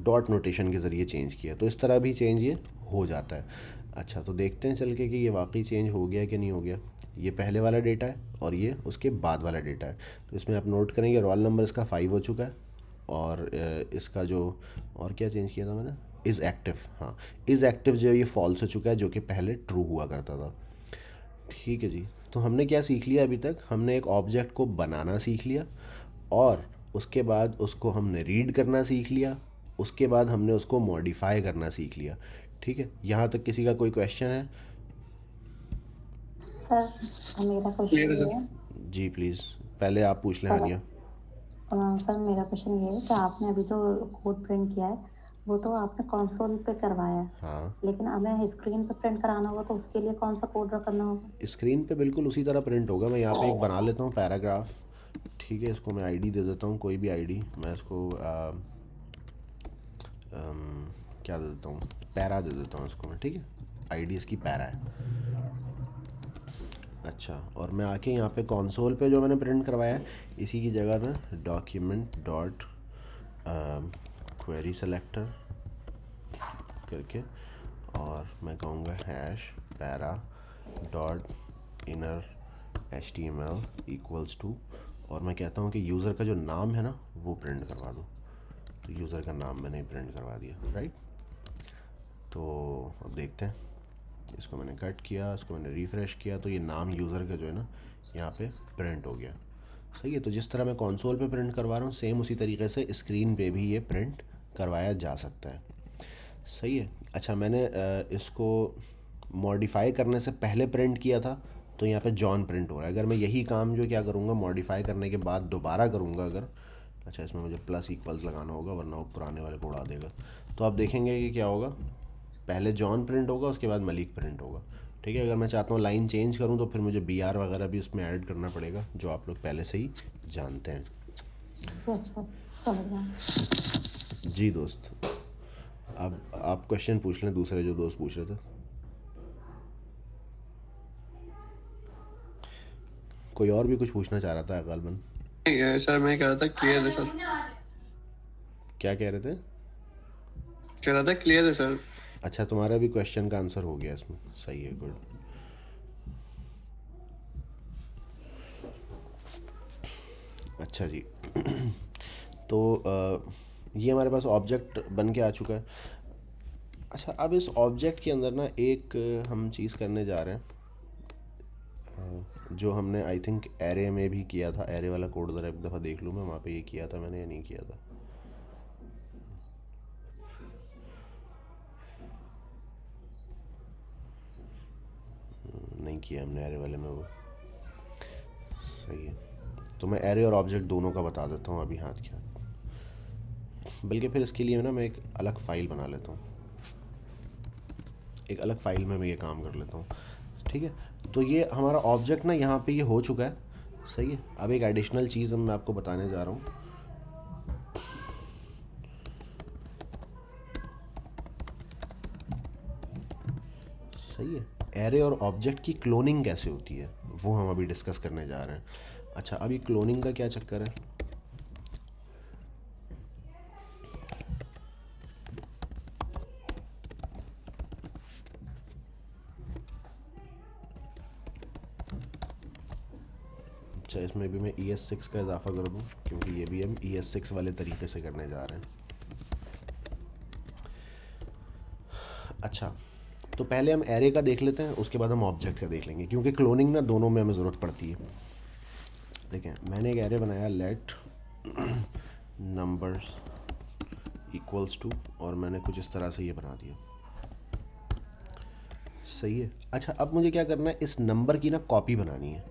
डॉट नोटेशन के ज़रिए चेंज किया तो इस तरह भी चेंज ये हो जाता है अच्छा तो देखते हैं चल के कि ये वाकई चेंज हो गया कि नहीं हो गया ये पहले वाला डेटा है और ये उसके बाद वाला डेटा है तो इसमें आप नोट करेंगे रोल नंबर इसका फाइव हो चुका है और इसका जो और क्या चेंज किया था मैंने इज़ एक्टिव हाँ इज़ एक्टिव जो ये फॉल्स हो चुका है जो कि पहले ट्रू हुआ करता था ठीक है जी तो हमने क्या सीख लिया अभी तक हमने एक ऑब्जेक्ट को बनाना सीख लिया और उसके बाद उसको हमने रीड करना सीख लिया उसके बाद हमने उसको मॉडिफाई करना सीख लिया ठीक है यहाँ तक किसी का कोई क्वेश्चन है सर मेरा क्वेश्चन जी प्लीज़ पहले आप पूछ लें हानिया सर मेरा क्वेश्चन ये है कि आपने अभी जो कोड प्रिंट किया है वो तो आपने कंसोल पे करवाया है हाँ लेकिन हमें स्क्रीन पे प्रिंट कराना होगा तो उसके लिए कौन सा कोड रखना होगा स्क्रीन पे बिल्कुल उसी तरह प्रिंट होगा मैं यहाँ पे एक बना लेता हूँ पैराग्राफ ठीक है इसको मैं आईडी दे देता हूँ कोई भी आईडी मैं इसको आ, आ, क्या दे देता हूँ पैरा दे देता हूँ इसको मैं ठीक है डी इसकी पैरा है अच्छा और मैं आके यहाँ पे कॉन्सोल पे जो मैंने प्रिंट करवाया है इसी की जगह में डॉक्यूमेंट डॉट क्वेरी सेलेक्टर करके और मैं कहूँगा hash para dot inner H T M L equals to और मैं कहता हूँ कि यूज़र का जो नाम है ना वो प्रिंट करवा दूँ तो यूज़र का नाम मैंने प्रिंट करवा दिया राइट तो अब देखते हैं इसको मैंने कट किया इसको मैंने रिफ़्रेश किया तो ये नाम यूज़र का जो है ना यहाँ पे प्रिंट हो गया सही है तो जिस तरह मैं कंसोल पे प्रिंट करवा रहा हूँ सेम उसी तरीके से स्क्रीन पे भी ये प्रिंट करवाया जा सकता है सही है अच्छा मैंने इसको मॉडिफाई करने से पहले प्रिंट किया था तो यहाँ पे जॉन प्रिंट हो रहा है अगर मैं यही काम जो क्या करूँगा मॉडिफाई करने के बाद दोबारा करूँगा अगर अच्छा इसमें मुझे प्लस इक्वल्स लगाना होगा वरना वो पुराने वाले को उड़ा देगा तो आप देखेंगे कि क्या होगा पहले जॉन प्रिंट होगा उसके बाद मलिक प्रिंट होगा ठीक है अगर मैं चाहता हूँ लाइन चेंज करूँ तो फिर मुझे बी आर वगैरह भी उसमें ऐड करना पड़ेगा जो आप लोग पहले से ही जानते हैं जी दोस्त अब आप क्वेश्चन पूछ लें दूसरे जो दोस्त पूछ रहे थे कोई और भी कुछ पूछना चाह रहा था गालबन सर मैं कह रहा था क्लियर है सर क्या कह रहे थे कह रहा था क्लियर है सर अच्छा तुम्हारा भी क्वेश्चन का आंसर हो गया इसमें सही है गुड अच्छा जी <clears throat> तो आ, ये हमारे पास ऑब्जेक्ट बन के आ चुका है अच्छा अब इस ऑब्जेक्ट के अंदर ना एक हम चीज़ करने जा रहे हैं जो हमने आई थिंक एरे में भी किया था एरे वाला कोड ज़रा एक दफ़ा देख लूँ मैं वहाँ पे ये किया था मैंने या नहीं किया था किया हमने एरे वाले में वो सही है तो मैं एरे और ऑब्जेक्ट दोनों का बता देता हूँ अभी हाथ क्या बल्कि फिर इसके लिए ना मैं एक अलग फ़ाइल बना लेता हूँ एक अलग फ़ाइल में मैं ये काम कर लेता हूँ ठीक है तो ये हमारा ऑब्जेक्ट ना यहाँ पे ये हो चुका है सही है अब एक एडिशनल चीज़ मैं आपको बताने जा रहा हूँ सही है एरे और ऑब्जेक्ट की क्लोनिंग कैसे होती है वो हम अभी डिस्कस करने जा रहे हैं अच्छा अभी क्लोनिंग का क्या चक्कर है अच्छा इसमें भी मैं ई एस सिक्स का इजाफा कर दूँ क्योंकि ये भी हम ई एस सिक्स वाले तरीके से करने जा रहे हैं अच्छा तो पहले हम एरे का देख लेते हैं उसके बाद हम ऑब्जेक्ट का देख लेंगे क्योंकि क्लोनिंग ना दोनों में हमें ज़रूरत पड़ती है देखें मैंने एक एरे बनाया लेट नंबर्स इक्वल्स टू और मैंने कुछ इस तरह से ये बना दिया सही है अच्छा अब मुझे क्या करना है इस नंबर की ना कॉपी बनानी है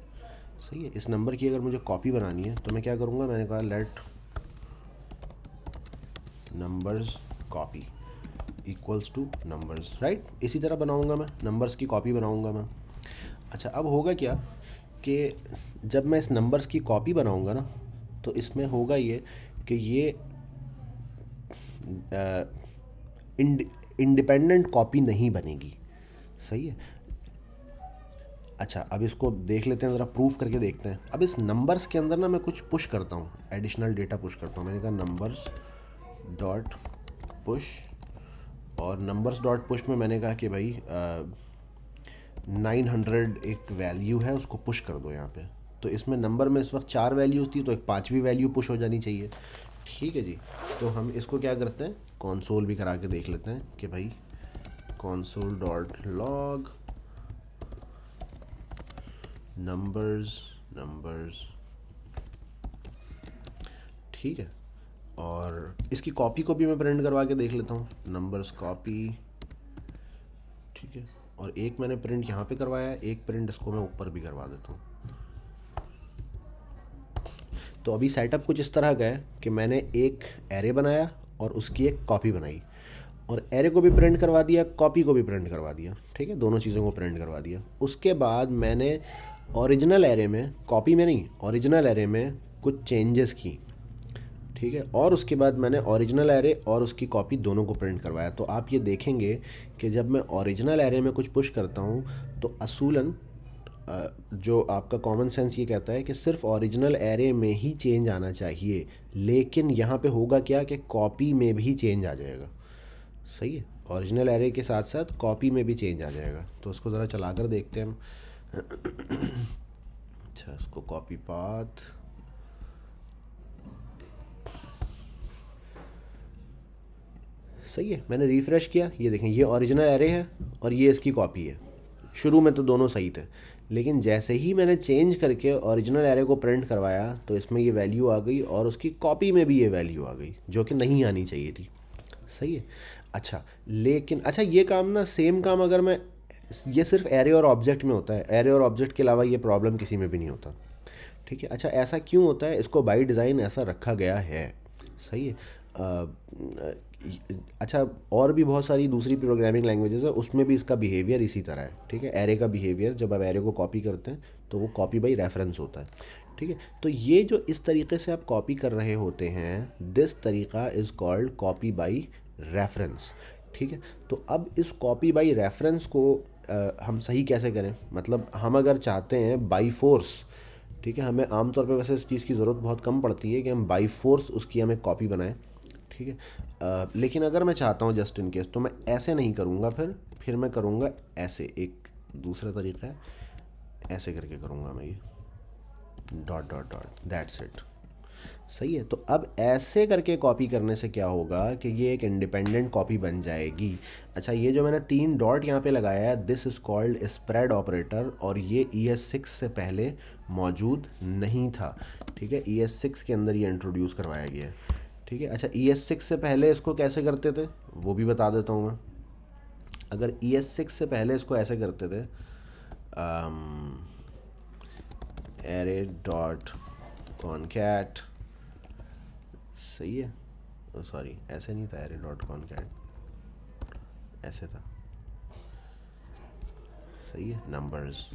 सही है इस नंबर की अगर मुझे कॉपी बनानी है तो मैं क्या करूँगा मैंने कहा let numbers copy equals to numbers right इसी तरह बनाऊंगा मैं नंबर्स की कॉपी बनाऊंगा मैं अच्छा अब होगा क्या कि जब मैं इस नंबर्स की कॉपी बनाऊंगा ना तो इसमें होगा ये कि ये इंडिपेंडेंट कॉपी नहीं बनेगी सही है अच्छा अब इसको देख लेते हैं ज़रा प्रूफ करके देखते हैं अब इस नंबर्स के अंदर ना मैं कुछ पुश करता हूँ एडिशनल डेटा पुश करता हूँ मैंने कहा नंबर्स डॉट पुश और नंबर्स डॉट पुश में मैंने कहा कि भाई नाइन हंड्रेड एक वैल्यू है उसको पुश कर दो यहाँ पे तो इसमें नंबर में इस वक्त चार वैल्यू थी तो एक पाँचवीं वैल्यू पुश हो जानी चाहिए ठीक है जी तो हम इसको क्या करते हैं कॉन्सोल भी करा के देख लेते हैं कि भाई console dot log numbers numbers ठीक है और इसकी कॉपी को भी मैं प्रिंट करवा के देख लेता हूँ नंबर्स कॉपी ठीक है और एक मैंने प्रिंट यहाँ पे करवाया एक प्रिंट इसको मैं ऊपर भी करवा देता हूँ तो अभी सेटअप कुछ इस तरह का है कि मैंने एक एरे बनाया और उसकी एक कॉपी बनाई और एरे को भी प्रिंट करवा दिया कॉपी को भी प्रिंट करवा दिया ठीक है दोनों चीज़ों को प्रिंट करवा दिया उसके बाद मैंने ओरिजिनल एरे में कॉपी में नहीं ओरिजिनल एरे में कुछ चेंजेस की ठीक है और उसके बाद मैंने ओरिजिनल एरे और उसकी कॉपी दोनों को प्रिंट करवाया तो आप ये देखेंगे कि जब मैं ओरिजिनल एरे में कुछ पुश करता हूँ तो असूलन जो आपका कॉमन सेंस ये कहता है कि सिर्फ ओरिजिनल एरे में ही चेंज आना चाहिए लेकिन यहाँ पे होगा क्या कि कॉपी में भी चेंज आ जाएगा सही है ओरिजिनल एरे के साथ साथ कॉपी में भी चेंज आ जाएगा तो उसको ज़रा चला कर देखते हैं हम <coughs> अच्छा उसको कॉपी पाथ सही है मैंने रिफ़्रेश किया ये देखें ये ओरिजिनल एरे है और ये इसकी कॉपी है शुरू में तो दोनों सही थे लेकिन जैसे ही मैंने चेंज करके ओरिजिनल एरे को प्रिंट करवाया तो इसमें ये वैल्यू आ गई और उसकी कॉपी में भी ये वैल्यू आ गई जो कि नहीं आनी चाहिए थी सही है अच्छा लेकिन अच्छा ये काम ना सेम काम अगर मैं ये सिर्फ एरे और ऑब्जेक्ट में होता है एरे और ऑब्जेक्ट के अलावा ये प्रॉब्लम किसी में भी नहीं होता ठीक है अच्छा ऐसा क्यों होता है इसको बाई डिज़ाइन ऐसा रखा गया है सही है आ, अच्छा और भी बहुत सारी दूसरी प्रोग्रामिंग लैंग्वेजेस है उसमें भी इसका बिहेवियर इसी तरह है ठीक है एरे का बिहेवियर जब आप एरे को कॉपी करते हैं तो वो कॉपी बाई रेफरेंस होता है ठीक है तो ये जो इस तरीके से आप कॉपी कर रहे होते हैं दिस तरीका is called copy by reference ठीक है तो अब इस कॉपी बाई रेफरेंस को आ, हम सही कैसे करें मतलब हम अगर चाहते हैं बाई फोर्स ठीक है हमें आमतौर पर वैसे इस चीज़ की ज़रूरत बहुत कम पड़ती है कि हम बाई फोर्स उसकी हमें कॉपी बनाएं ठीक है लेकिन अगर मैं चाहता हूँ जस्ट इन केस तो मैं ऐसे नहीं करूँगा फिर फिर मैं करूँगा ऐसे एक दूसरा तरीका है ऐसे करके करूँगा मैं ये dot dot dot that's it सही है तो अब ऐसे करके कॉपी करने से क्या होगा कि ये एक इंडिपेंडेंट कॉपी बन जाएगी अच्छा ये जो मैंने तीन डॉट यहाँ पे लगाया है this is called spread operator और ये ई एस सिक्स से पहले मौजूद नहीं था ठीक है ई एस सिक्स के अंदर ये इंट्रोड्यूस करवाया गया है ठीक है अच्छा ई एस सिक्स से पहले इसको कैसे करते थे वो भी बता देता हूँ मैं अगर ई एस सिक्स से पहले इसको ऐसे करते थे एरे डॉट कॉन कैट सही है सॉरी ऐसे नहीं था एरे डॉट कॉन कैट ऐसे था सही है नंबर्स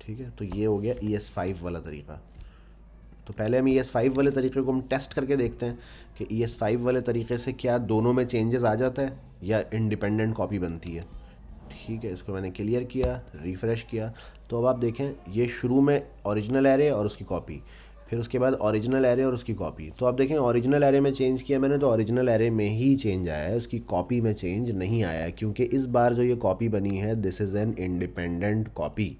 ठीक है तो ये हो गया ई एस फाइव वाला तरीका तो पहले हम ई एस फाइव वाले तरीके को हम टेस्ट करके देखते हैं कि ई एस फाइव वाले तरीके से क्या दोनों में चेंजेस आ जाता है या इंडिपेंडेंट कॉपी बनती है ठीक है इसको मैंने क्लियर किया रिफ़्रेश किया तो अब आप देखें ये शुरू में ओरिजिनल एरे और उसकी कॉपी फिर उसके बाद ओरिजिनल एरे और उसकी कॉपी तो आप देखें ओरिजिनल एरे में चेंज किया मैंने तो ओरिजिनल एरे में ही चेंज आया है उसकी कॉपी में चेंज नहीं आया है क्योंकि इस बार जो ये कॉपी बनी है this is an independent copy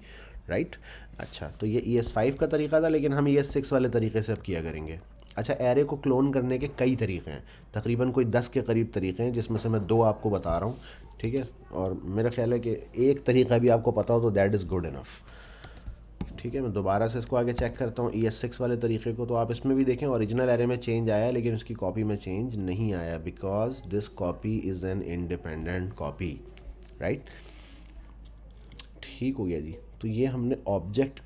right अच्छा तो ये ई एस फाइव का तरीका था लेकिन हम ई एस सिक्स वाले तरीके से अब किया करेंगे अच्छा एरे को क्लोन करने के कई तरीके हैं तकरीबन कोई दस के करीब तरीके हैं जिसमें से मैं दो आपको बता रहा हूँ ठीक है और मेरा ख्याल है कि एक तरीका भी आपको पता हो तो दैट इज़ गुड इनफ ठीक है मैं दोबारा से इसको आगे चेक करता हूँ ई एस सिक्स वाले तरीके को तो आप इसमें भी देखें ओरिजिनल एरे में चेंज आया लेकिन उसकी कॉपी में चेंज नहीं आया because this copy is an independent copy right ठीक हो गया जी तो ये हमने ऑब्जेक्ट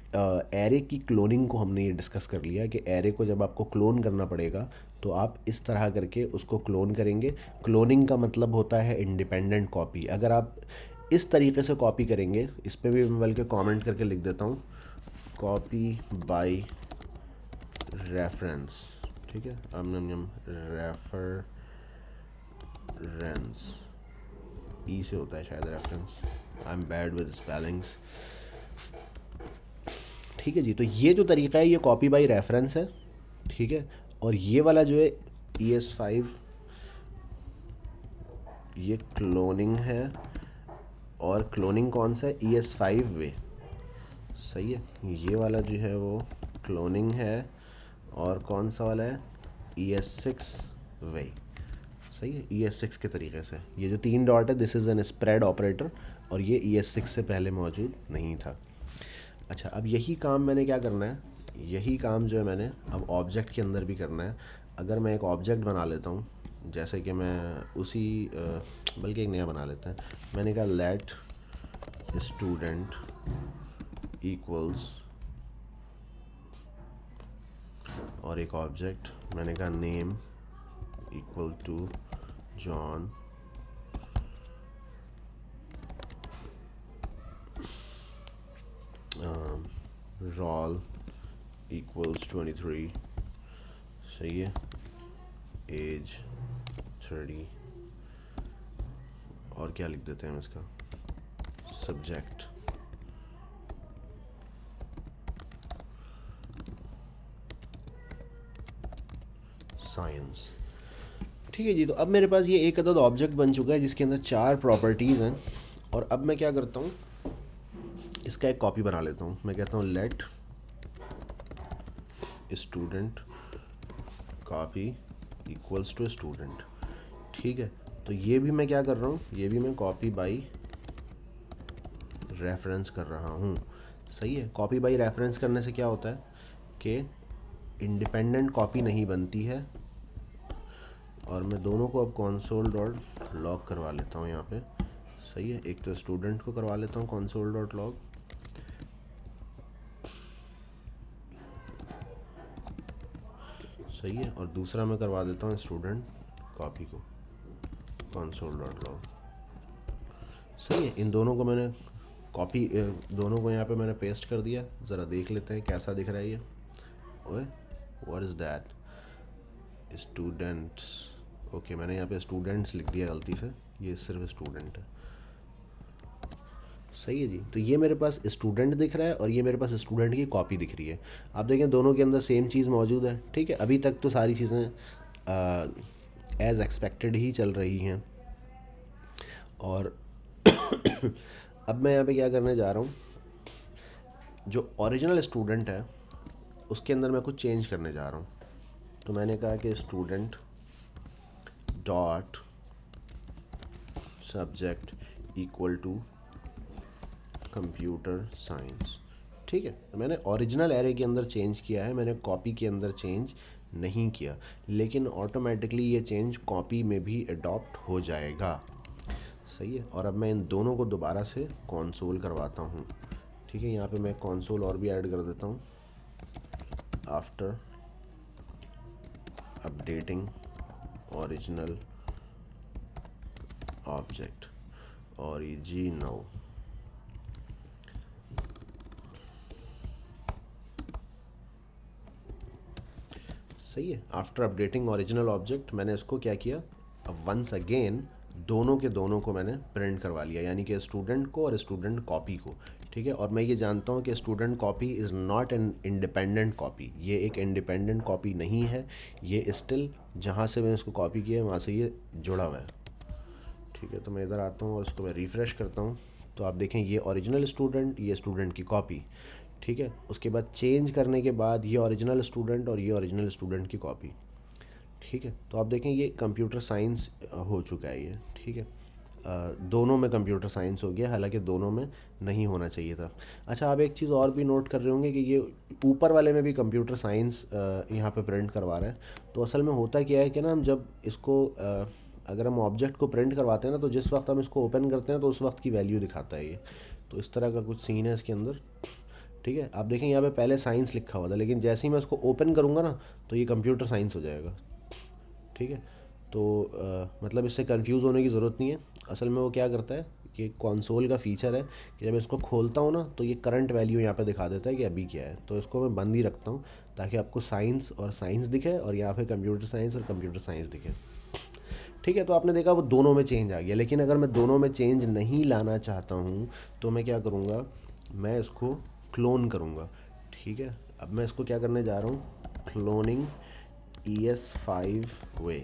एरे की क्लोनिंग को हमने ये डिस्कस कर लिया कि एरे को जब आपको क्लोन करना पड़ेगा तो आप इस तरह करके उसको क्लोन करेंगे क्लोनिंग का मतलब होता है इंडिपेंडेंट कॉपी अगर आप इस तरीके से कॉपी करेंगे इस पर भी मैं बल्कि कॉमेंट करके लिख देता हूँ कॉपी बाई रेफरेंस ठीक है अब नम नम रेंस ई से होता है शायद reference I am bad with spellings ठीक है जी तो ये जो तरीका है ये कॉपी बाई रेफरेंस है ठीक है और ये वाला जो है ई एस फाइव ये क्लोनिंग है और क्लोनिंग कौन सा है ई एस फाइव वे सही है ये वाला जो है वो क्लोनिंग है और कौन सा वाला है ई एस सिक्स वे सही है ई एस सिक्स के तरीके से ये जो तीन डॉट है this is an spread operator और ये ई एस सिक्स से पहले मौजूद नहीं था अच्छा अब यही काम मैंने क्या करना है यही काम जो है मैंने अब ऑब्जेक्ट के अंदर भी करना है अगर मैं एक ऑब्जेक्ट बना लेता हूँ जैसे कि मैं उसी बल्कि एक नया बना लेता है मैंने कहा लेट स्टूडेंट इक्वल्स और एक ऑब्जेक्ट मैंने कहा name equal to John um, resolve equals 23 सही है एज 30 और क्या लिख देते हैं हम इसका सब्जेक्ट साइंस ठीक है जी तो अब मेरे पास ये एक अदद ऑब्जेक्ट बन चुका है जिसके अंदर चार प्रॉपर्टीज़ हैं और अब मैं क्या करता हूँ इसका एक कॉपी बना लेता हूँ मैं कहता हूँ let student copy equals to student ठीक है तो ये भी मैं क्या कर रहा हूँ ये भी मैं कॉपी बाई रेफरेंस कर रहा हूँ सही है कॉपी बाई रेफरेंस करने से क्या होता है कि इंडिपेंडेंट कॉपी नहीं बनती है और मैं दोनों को अब कॉन्सोल डॉट लॉग करवा लेता हूँ यहाँ पे सही है एक तो स्टूडेंट को करवा लेता हूँ कॉन्सोल डॉट लॉग सही है और दूसरा मैं करवा देता हूँ स्टूडेंट कॉपी को कंसोल डॉट लॉग सही है इन दोनों को मैंने कॉपी दोनों को यहाँ पे मैंने पेस्ट कर दिया ज़रा देख लेते हैं कैसा दिख रहा है ये ओए what is that students okay मैंने यहाँ पे स्टूडेंट्स लिख दिया गलती से ये सिर्फ स्टूडेंट है सही है जी तो ये मेरे पास स्टूडेंट दिख रहा है और ये मेरे पास स्टूडेंट की कॉपी दिख रही है आप देखें दोनों के अंदर सेम चीज़ मौजूद है ठीक है अभी तक तो सारी चीज़ें एज़ एक्सपेक्टेड ही चल रही हैं और <coughs> अब मैं यहाँ पे क्या करने जा रहा हूँ जो ओरिजिनल स्टूडेंट है उसके अंदर मैं कुछ चेंज करने जा रहा हूँ तो मैंने कहा कि student dot subject equal to computer science ठीक है तो मैंने ओरिजिनल एरे के अंदर चेंज किया है मैंने कॉपी के अंदर चेंज नहीं किया लेकिन ऑटोमेटिकली ये चेंज कॉपी में भी अडॉप्ट हो जाएगा सही है और अब मैं इन दोनों को दोबारा से कॉन्सोल करवाता हूँ ठीक है यहाँ पे मैं कॉन्सोल और भी ऐड कर देता हूँ आफ्टर अपडेटिंग ओरिजिनल ऑब्जेक्ट और ये जी नो सही है आफ्टर अपडेटिंग ओरिजिनल ऑब्जेक्ट मैंने इसको क्या किया अब वंस अगेन दोनों के दोनों को मैंने प्रिंट करवा लिया यानी कि स्टूडेंट को और स्टूडेंट कॉपी को ठीक है और मैं ये जानता हूँ कि student copy is not an independent copy ये एक इंडिपेंडेंट कॉपी नहीं है ये स्टिल जहाँ से मैंने इसको कॉपी किया है वहाँ से ये जुड़ा हुआ है ठीक है तो मैं इधर आता हूँ और इसको मैं रिफ़्रेश करता हूँ तो आप देखें ये ओरिजिनल स्टूडेंट ये स्टूडेंट की कॉपी ठीक है उसके बाद चेंज करने के बाद ये ओरिजिनल स्टूडेंट और ये ओरिजिनल स्टूडेंट की कॉपी ठीक है तो आप देखें ये कंप्यूटर साइंस हो चुका है ये ठीक है दोनों में कंप्यूटर साइंस हो गया हालांकि दोनों में नहीं होना चाहिए था अच्छा आप एक चीज़ और भी नोट कर रहे होंगे कि ये ऊपर वाले में भी कंप्यूटर साइंस यहाँ पे प्रिंट करवा रहे हैं तो असल में होता क्या है कि ना हम जब इसको आ, अगर हम ऑब्जेक्ट को प्रिंट करवाते हैं ना तो जिस वक्त हम इसको ओपन करते हैं तो उस वक्त की वैल्यू दिखाता है ये तो इस तरह का कुछ सीन है इसके अंदर ठीक है आप देखें यहाँ पे पहले साइंस लिखा हुआ था लेकिन जैसे ही मैं उसको ओपन करूँगा ना तो ये कंप्यूटर साइंस हो जाएगा ठीक है तो आ, मतलब इससे कंफ्यूज होने की ज़रूरत नहीं है असल में वो क्या करता है ये कॉन्सोल का फीचर है कि जब मैं इसको खोलता हूँ ना तो ये करंट वैल्यू यहाँ पर दिखा देता है कि अभी क्या है तो इसको मैं बंद ही रखता हूँ ताकि आपको साइंस और साइंस दिखे और यहाँ पर कंप्यूटर साइंस और कंप्यूटर साइंस दिखे ठीक है तो आपने देखा वो दोनों में चेंज आ गया लेकिन अगर मैं दोनों में चेंज नहीं लाना चाहता हूँ तो मैं क्या करूँगा मैं इसको क्लोन करूँगा ठीक है अब मैं इसको क्या करने जा रहा हूँ cloning E S five way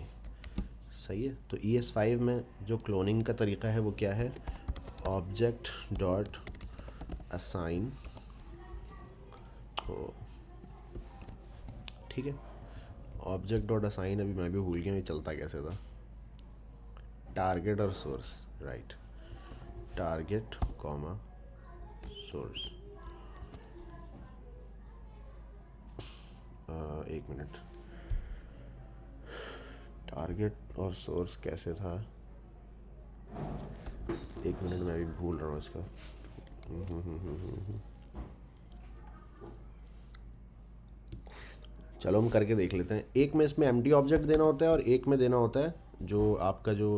सही है तो ई एस फाइव में जो क्लोनिंग का तरीका है वो क्या है ऑब्जेक्ट डॉट असाइन ठीक है ऑब्जेक्ट डॉट असाइन अभी मैं भी भूल गया ये चलता कैसे था टारगेट और source right target comma source एक मिनट टारगेट और सोर्स कैसे था एक मिनट मैं अभी भूल रहा हूँ इसका चलो हम करके देख लेते हैं एक में इसमें एम ऑब्जेक्ट देना होता है और एक में देना होता है जो आपका जो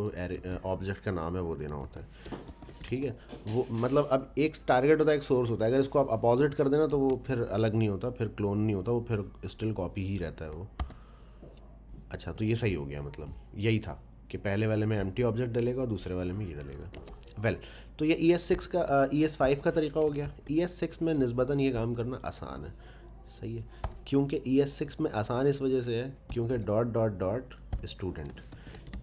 ऑब्जेक्ट का नाम है वो देना होता है ठीक है वो मतलब अब एक टारगेट होता है एक सोर्स होता है अगर इसको आप अपोजिट कर देना तो वो फिर अलग नहीं होता फिर क्लोन नहीं होता वो फिर स्टिल कॉपी ही रहता है वो अच्छा तो ये सही हो गया मतलब यही था कि पहले वाले में एम ऑब्जेक्ट डलेगा और दूसरे वाले में ये डलेगा वेल तो ये ई एस सिक्स का ई एस फाइव का तरीका हो गया ई एस सिक्स में नस्बता ये काम करना आसान है सही है क्योंकि ई एस सिक्स में आसान इस वजह से है क्योंकि डॉट डॉट डॉट स्टूडेंट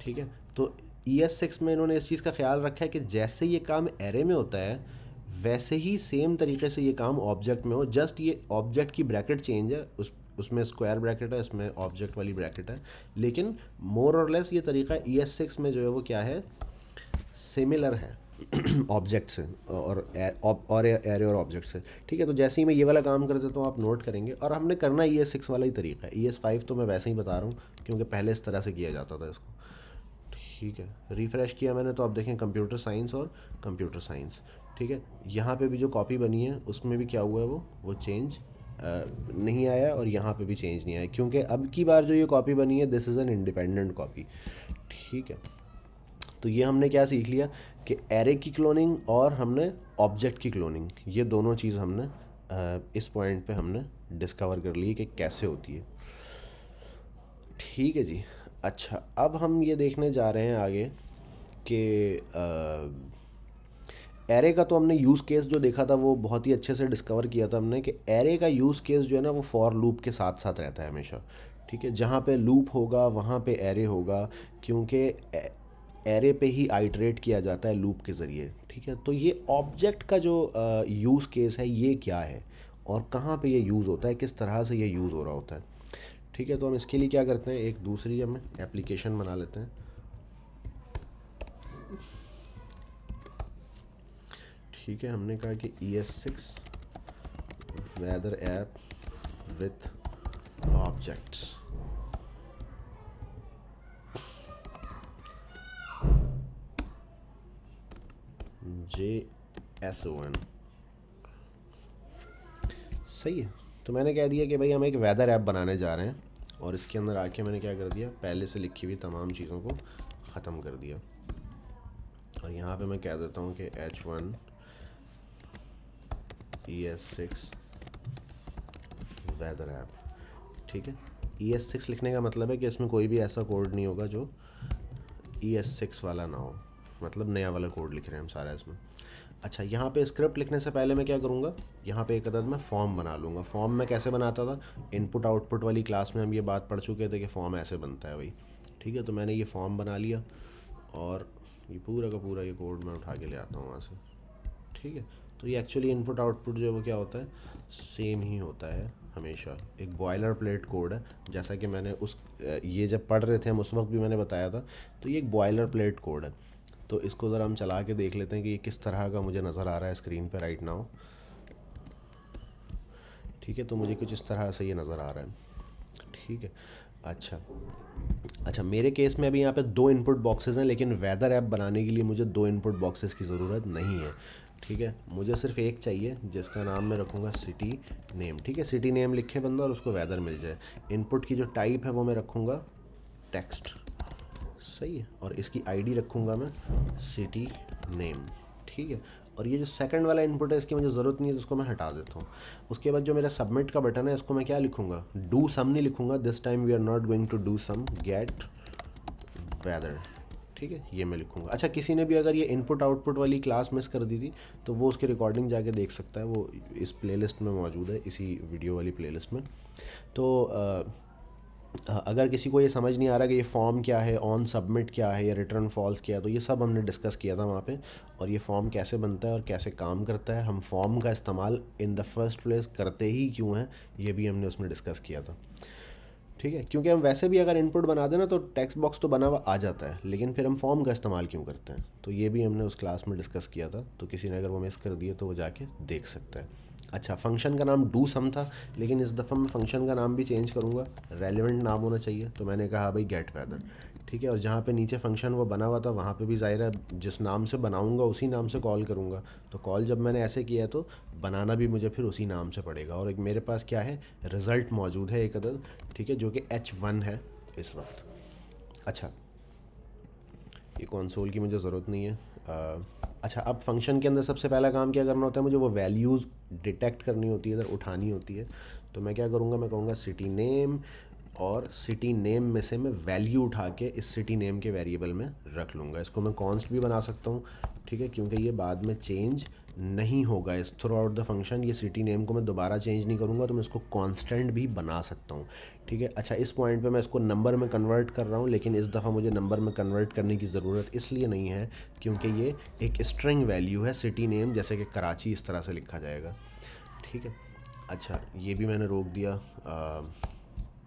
ठीक है तो ई एस सिक्स में इन्होंने इस चीज़ का ख्याल रखा है कि जैसे ये काम एरे में होता है वैसे ही सेम तरीके से ये काम ऑब्जेक्ट में हो जस्ट ये ऑब्जेक्ट की ब्रैकेट चेंज है उस उसमें स्क्वायर ब्रैकेट है इसमें ऑब्जेक्ट वाली ब्रैकेट है लेकिन मोर और लेस ये तरीका ई एस सिक्स में जो है वो क्या है सिमिलर है ऑब्जेक्ट <clears throat> से और और एरे और ऑब्जेक्ट से ठीक है तो जैसे ही मैं ये वाला काम कर देता हूँ तो आप नोट करेंगे और हमने करना ई एस सिक्स वाला ही तरीका है ई एस फाइव तो मैं वैसे ही बता रहा हूँ क्योंकि पहले इस तरह से किया जाता था इसको ठीक है रिफ़्रेश किया मैंने तो आप देखें कंप्यूटर साइंस और कंप्यूटर साइंस ठीक है यहाँ पे भी जो कॉपी बनी है उसमें भी क्या हुआ है वो वो चेंज नहीं आया और यहाँ पे भी चेंज नहीं आया क्योंकि अब की बार जो ये कॉपी बनी है this is an independent copy ठीक है तो ये हमने क्या सीख लिया कि एरे की क्लोनिंग और हमने ऑब्जेक्ट की क्लोनिंग ये दोनों चीज़ हमने इस पॉइंट पे हमने डिस्कवर कर ली कि कैसे होती है ठीक है जी अच्छा अब हम ये देखने जा रहे हैं आगे कि एरे का तो हमने यूज़ केस जो देखा था वो बहुत ही अच्छे से डिस्कवर किया था हमने कि एरे का यूज़ केस जो है ना वो फॉर लूप के साथ साथ रहता है हमेशा ठीक है जहाँ पे लूप होगा वहाँ पे एरे होगा क्योंकि एरे पे ही आइट्रेट किया जाता है लूप के ज़रिए ठीक है तो ये ऑब्जेक्ट का जो यूज़ केस है ये क्या है और कहाँ पे ये यूज़ होता है किस तरह से ये यूज़ हो रहा होता है ठीक है तो हम इसके लिए क्या करते हैं एक दूसरी हम एप्लीकेशन बना लेते हैं ठीक है हमने कहा कि E S six weather app with objects J S O N सही है तो मैंने कह दिया कि भाई हम एक वेदर ऐप बनाने जा रहे हैं और इसके अंदर आके मैंने क्या कर दिया पहले से लिखी हुई तमाम चीज़ों को ख़त्म कर दिया और यहाँ पे मैं कह देता हूँ कि H one E S six weather app ठीक है ई एस सिक्स लिखने का मतलब है कि इसमें कोई भी ऐसा कोड नहीं होगा जो ई एस सिक्स वाला ना हो मतलब नया वाला कोड लिख रहे हैं हम सारा इसमें अच्छा यहाँ पे स्क्रिप्ट लिखने से पहले मैं क्या करूँगा यहाँ पे एक अदद मैं फॉर्म बना लूँगा फॉर्म मैं कैसे बनाता था इनपुट आउटपुट वाली क्लास में हम ये बात पढ़ चुके थे कि फॉर्म ऐसे बनता है भाई ठीक है तो मैंने ये फॉर्म बना लिया और ये पूरा का पूरा ये कोड मैं उठा के ले आता हूँ वहाँ से ठीक है तो ये एक्चुअली इनपुट आउटपुट जो है वो क्या होता है सेम ही होता है हमेशा एक बॉयलर प्लेट कोड है जैसा कि मैंने उस ये जब पढ़ रहे थे हम उस वक्त भी मैंने बताया था तो ये एक बॉयलर प्लेट कोड है तो इसको ज़रा हम चला के देख लेते हैं कि ये किस तरह का मुझे नज़र आ रहा है स्क्रीन पे राइट नाउ ठीक है तो मुझे कुछ इस तरह से ये नज़र आ रहा है ठीक है अच्छा अच्छा मेरे केस में अभी यहाँ पे दो इनपुट बॉक्सेस हैं लेकिन वेदर ऐप बनाने के लिए मुझे दो इनपुट बॉक्सेस की ज़रूरत नहीं है ठीक है मुझे सिर्फ एक चाहिए जिसका नाम मैं रखूँगा सिटी नेम ठीक है सिटी नेम लिखे बंदा और उसको वेदर मिल जाए इनपुट की जो टाइप है वो मैं रखूँगा टेक्स्ट सही है और इसकी आईडी रखूँगा मैं सिटी नेम ठीक है और ये जो सेकंड वाला इनपुट है इसकी मुझे ज़रूरत नहीं है तो मैं हटा देता हूँ उसके बाद जो मेरा सबमिट का बटन है इसको मैं क्या लिखूँगा डू सम नहीं लिखूँगा this time we are not going to do some get weather ठीक है ये मैं लिखूँगा अच्छा किसी ने भी अगर ये इनपुट आउटपुट वाली क्लास मिस कर दी थी तो वो उसकी रिकॉर्डिंग जाके देख सकता है वो इस लिस्ट में मौजूद है इसी वीडियो वाली लिस्ट में तो आ, अगर किसी को ये समझ नहीं आ रहा कि ये फॉर्म क्या है ऑन सबमिट क्या है या रिटर्न फॉल्स क्या है तो ये सब हमने डिस्कस किया था वहाँ पे और ये फॉर्म कैसे बनता है और कैसे काम करता है हम फॉर्म का इस्तेमाल इन द फर्स्ट प्लेस करते ही क्यों हैं ये भी हमने उसमें डिस्कस किया था ठीक है क्योंकि हम वैसे भी अगर इनपुट बना देना तो टेक्स्ट बॉक्स तो बना हुआ आ जाता है लेकिन फिर हम फॉर्म का इस्तेमाल क्यों करते हैं तो ये भी हमने उस क्लास में डिस्कस किया था तो किसी ने अगर वो मिस कर दिए तो वो जाके देख सकता है अच्छा फंक्शन का नाम डू सम था लेकिन इस दफ़ा मैं फंक्शन का नाम भी चेंज करूँगा रेलिवेंट नाम होना चाहिए तो मैंने कहा भाई गेट वेदर ठीक है और जहाँ पे नीचे फंक्शन वो बना हुआ था वहाँ पे भी ज़ाहिर है जिस नाम से बनाऊँगा उसी नाम से कॉल करूँगा तो कॉल जब मैंने ऐसे किया तो बनाना भी मुझे फिर उसी नाम से पड़ेगा और एक मेरे पास क्या है रिज़ल्ट मौजूद है एक अदर ठीक है जो कि एच वन है इस वक्त अच्छा ये कौनसोल की मुझे ज़रूरत नहीं है आ, अच्छा अब फंक्शन के अंदर सबसे पहला काम क्या करना होता है मुझे वो वैल्यूज़ डिटेक्ट करनी होती है इधर उठानी होती है तो मैं क्या करूँगा मैं कहूँगा सिटी नेम और सिटी नेम में से मैं वैल्यू उठा के इस सिटी नेम के वेरिएबल में रख लूँगा इसको मैं कॉन्स्ट भी बना सकता हूँ ठीक है क्योंकि ये बाद में चेंज नहीं होगा इस थ्रू आउट द फंक्शन ये सिटी नेम को मैं दोबारा चेंज नहीं करूँगा तो मैं इसको कॉन्स्टेंट भी बना सकता हूँ ठीक है अच्छा इस पॉइंट पे मैं इसको नंबर में कन्वर्ट कर रहा हूँ लेकिन इस दफ़ा मुझे नंबर में कन्वर्ट करने की ज़रूरत इसलिए नहीं है क्योंकि ये एक स्ट्रिंग वैल्यू है सिटी नेम जैसे कि कराची इस तरह से लिखा जाएगा ठीक है अच्छा ये भी मैंने रोक दिया आ,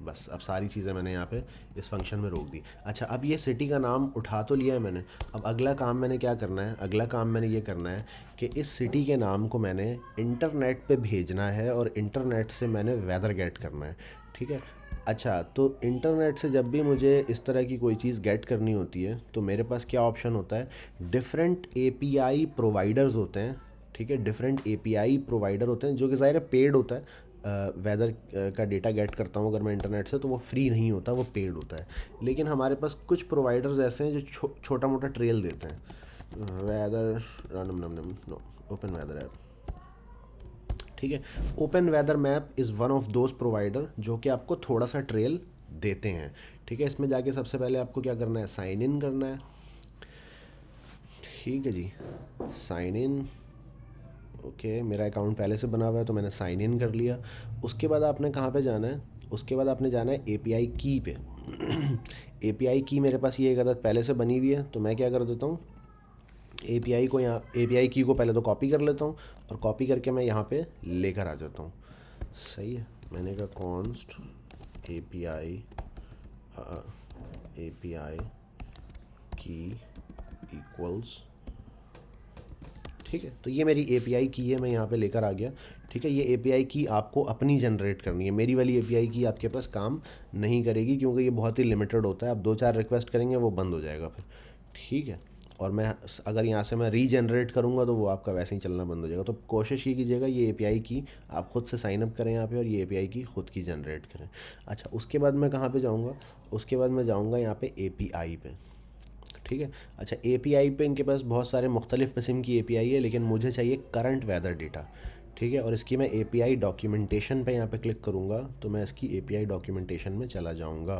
बस अब सारी चीज़ें मैंने यहाँ पे इस फंक्शन में रोक दी अच्छा अब ये सिटी का नाम उठा तो लिया है मैंने अब अगला काम मैंने क्या करना है अगला काम मैंने ये करना है कि इस सिटी के नाम को मैंने इंटरनेट पे भेजना है और इंटरनेट से मैंने वेदर गेट करना है ठीक है अच्छा तो इंटरनेट से जब भी मुझे इस तरह की कोई चीज़ गेट करनी होती है तो मेरे पास क्या ऑप्शन होता है डिफरेंट ए प्रोवाइडर्स होते हैं ठीक है डिफरेंट ए प्रोवाइडर होते हैं जो कि ज़ाहिर पेड होता है वेदर का डेटा गेट करता हूँ अगर मैं इंटरनेट से तो वो फ्री नहीं होता वो पेड होता है लेकिन हमारे पास कुछ प्रोवाइडर्स ऐसे हैं जो छो, छोटा मोटा ट्रेल देते हैं वेदर नम नम नम नो ओपन वेदर ऐप ठीक है open weather map is one of those provider जो कि आपको थोड़ा सा ट्रेल देते हैं ठीक है इसमें जाके सबसे पहले आपको क्या करना है साइन इन करना है ठीक है जी साइन इन ओके मेरा अकाउंट पहले से बना हुआ है तो मैंने साइन इन कर लिया उसके बाद आपने कहाँ पे जाना है उसके बाद आपने जाना है एपीआई की पे एपीआई <clears throat> की मेरे पास ये एक आदत पहले से बनी हुई है तो मैं क्या कर देता हूँ एपीआई को यहाँ एपीआई की को पहले तो कॉपी कर लेता हूँ और कॉपी करके मैं यहाँ पे लेकर आ जाता हूँ सही है मैंने कहा const A P I A P I की इक्वल्स ठीक है तो ये मेरी ए की है मैं यहाँ पे लेकर आ गया ठीक है ये ए की आपको अपनी जनरेट करनी है मेरी वाली ए की आपके पास काम नहीं करेगी क्योंकि ये बहुत ही लिमिटेड होता है आप दो चार रिक्वेस्ट करेंगे वो बंद हो जाएगा फिर ठीक है और मैं अगर यहाँ से मैं रीजनरेट करूँगा तो वो आपका वैसे ही चलना बंद हो जाएगा तो कोशिश ये कीजिएगा ये ए की आप खुद से साइनअप करें यहाँ पे और ये ए की खुद की जनरेट करें अच्छा उसके बाद मैं कहाँ पे जाऊँगा उसके बाद मैं जाऊँगा यहाँ पे ए पे ठीक है अच्छा ए पी आई पर इनके पास बहुत सारे मुख्तलिफ़ किस्म की ए पी आई है लेकिन मुझे चाहिए करंट वेदर डेटा ठीक है और इसकी मैं ए पी आई डॉक्यूमेंटेशन पर यहाँ पर क्लिक करूँगा तो मैं इसकी ए पी आई डॉक्यूमेंटेशन में चला जाऊँगा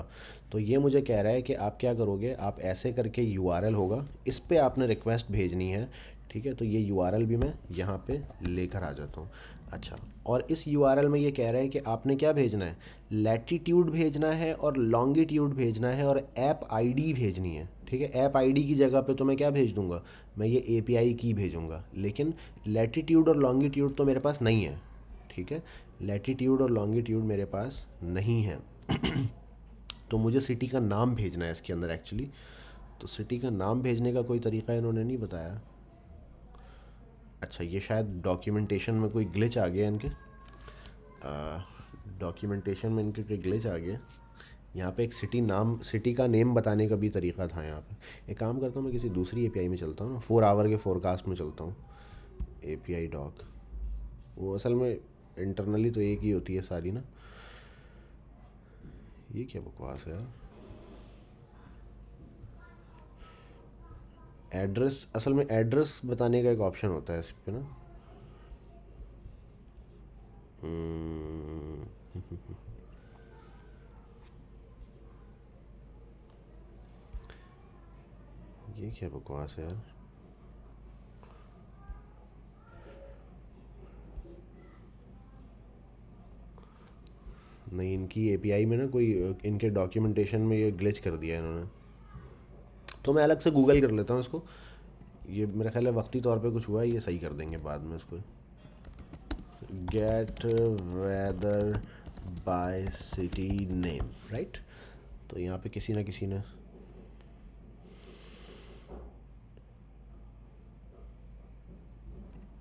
तो ये मुझे कह रहा है कि आप क्या करोगे आप ऐसे करके यू आर एल होगा इस पर आपने रिक्वेस्ट भेजनी है ठीक है तो ये यू आर एल भी मैं यहाँ ले लेकर आ जाता हूँ अच्छा और इस यू आर एल में ये कह रहा है कि आपने क्या भेजना है लेटीट्यूड भेजना है और लॉन्गिट्यूड भेजना है और ऐप आई डी भेजनी है ठीक है ऐप आईडी की जगह पे तो मैं क्या भेज दूंगा मैं ये एपीआई की भेजूंगा लेकिन लैटिट्यूड और लॉन्गिट्यूड तो मेरे पास नहीं है ठीक है लेटीट्यूड और लॉन्गिट्यूड मेरे पास नहीं है <clears throat> तो मुझे सिटी का नाम भेजना है इसके अंदर एक्चुअली तो सिटी का नाम भेजने का कोई तरीका इन्होंने नहीं बताया अच्छा ये शायद डॉक्यूमेंटेशन में कोई ग्लिच आ गया इनके डॉक्यूमेंटेशन में इनके कोई ग्लिच आ गया यहाँ पे एक सिटी नाम सिटी का नेम बताने का भी तरीका था यहाँ पे एक काम करता हूँ मैं किसी दूसरी एपीआई में चलता हूँ ना फोर आवर के फोरकास्ट में चलता हूँ एपीआई डॉक वो असल में इंटरनली तो एक ही होती है सारी ना ये क्या बकवास है एड्रेस असल में एड्रेस बताने का एक ऑप्शन होता है इस पर ना हम्म। ये क्या बकवास है यार नहीं इनकी एपीआई में ना कोई इनके डॉक्यूमेंटेशन में ये ग्लिच कर दिया है इन्होंने तो मैं अलग से गूगल कर लेता हूँ इसको ये मेरा ख्याल है वक्ती तौर पे कुछ हुआ है ये सही कर देंगे बाद में इसको get weather by city name right तो यहाँ पे किसी ना किसी ने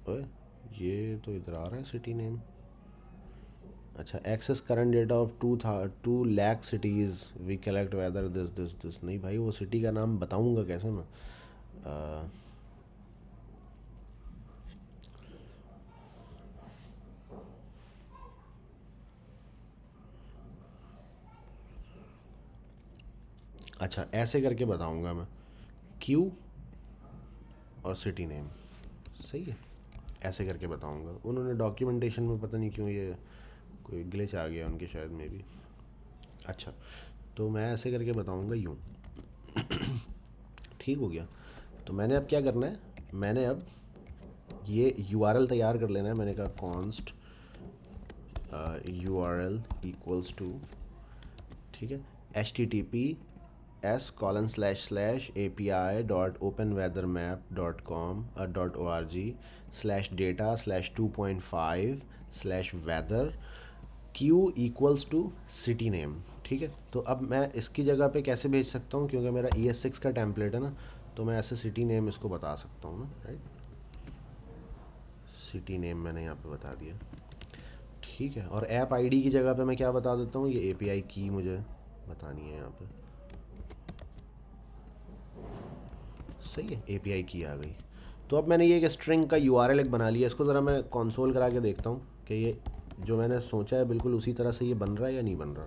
ओए ये तो इधर आ रहा है सिटी नेम अच्छा access current data of two था two lakh cities we collect weather this this this नहीं भाई वो सिटी का नाम बताऊंगा कैसे मैं आ, अच्छा ऐसे करके बताऊंगा मैं क्यू और सिटी नेम सही है ऐसे करके बताऊँगा उन्होंने डॉक्यूमेंटेशन में पता नहीं क्यों ये कोई ग्लिच आ गया उनके शायद में भी अच्छा तो मैं ऐसे करके बताऊँगा यूँ ठीक हो गया तो मैंने अब क्या करना है मैंने अब ये यू तैयार कर लेना है मैंने कहा const U R L equals to ठीक है H T T P S colon slash P I dot open weather map dot com dot O R G slash data slash two point five slash weather Q equals to city name ठीक है तो अब मैं इसकी जगह पे कैसे भेज सकता हूँ क्योंकि मेरा ई एस सिक्स का टेम्पलेट है ना तो मैं ऐसे सिटी नेम इसको बता सकता हूँ ना राइट सिटी नेम मैंने यहाँ पे बता दिया ठीक है और ऐप आईडी की जगह पे मैं क्या बता देता हूँ ये एपीआई की मुझे बतानी है यहाँ पे सही है ए की आ गई तो अब मैंने ये एक स्ट्रिंग का यू आर बना लिया इसको ज़रा मैं कंसोल करा के देखता हूँ कि ये जो मैंने सोचा है बिल्कुल उसी तरह से ये बन रहा है या नहीं बन रहा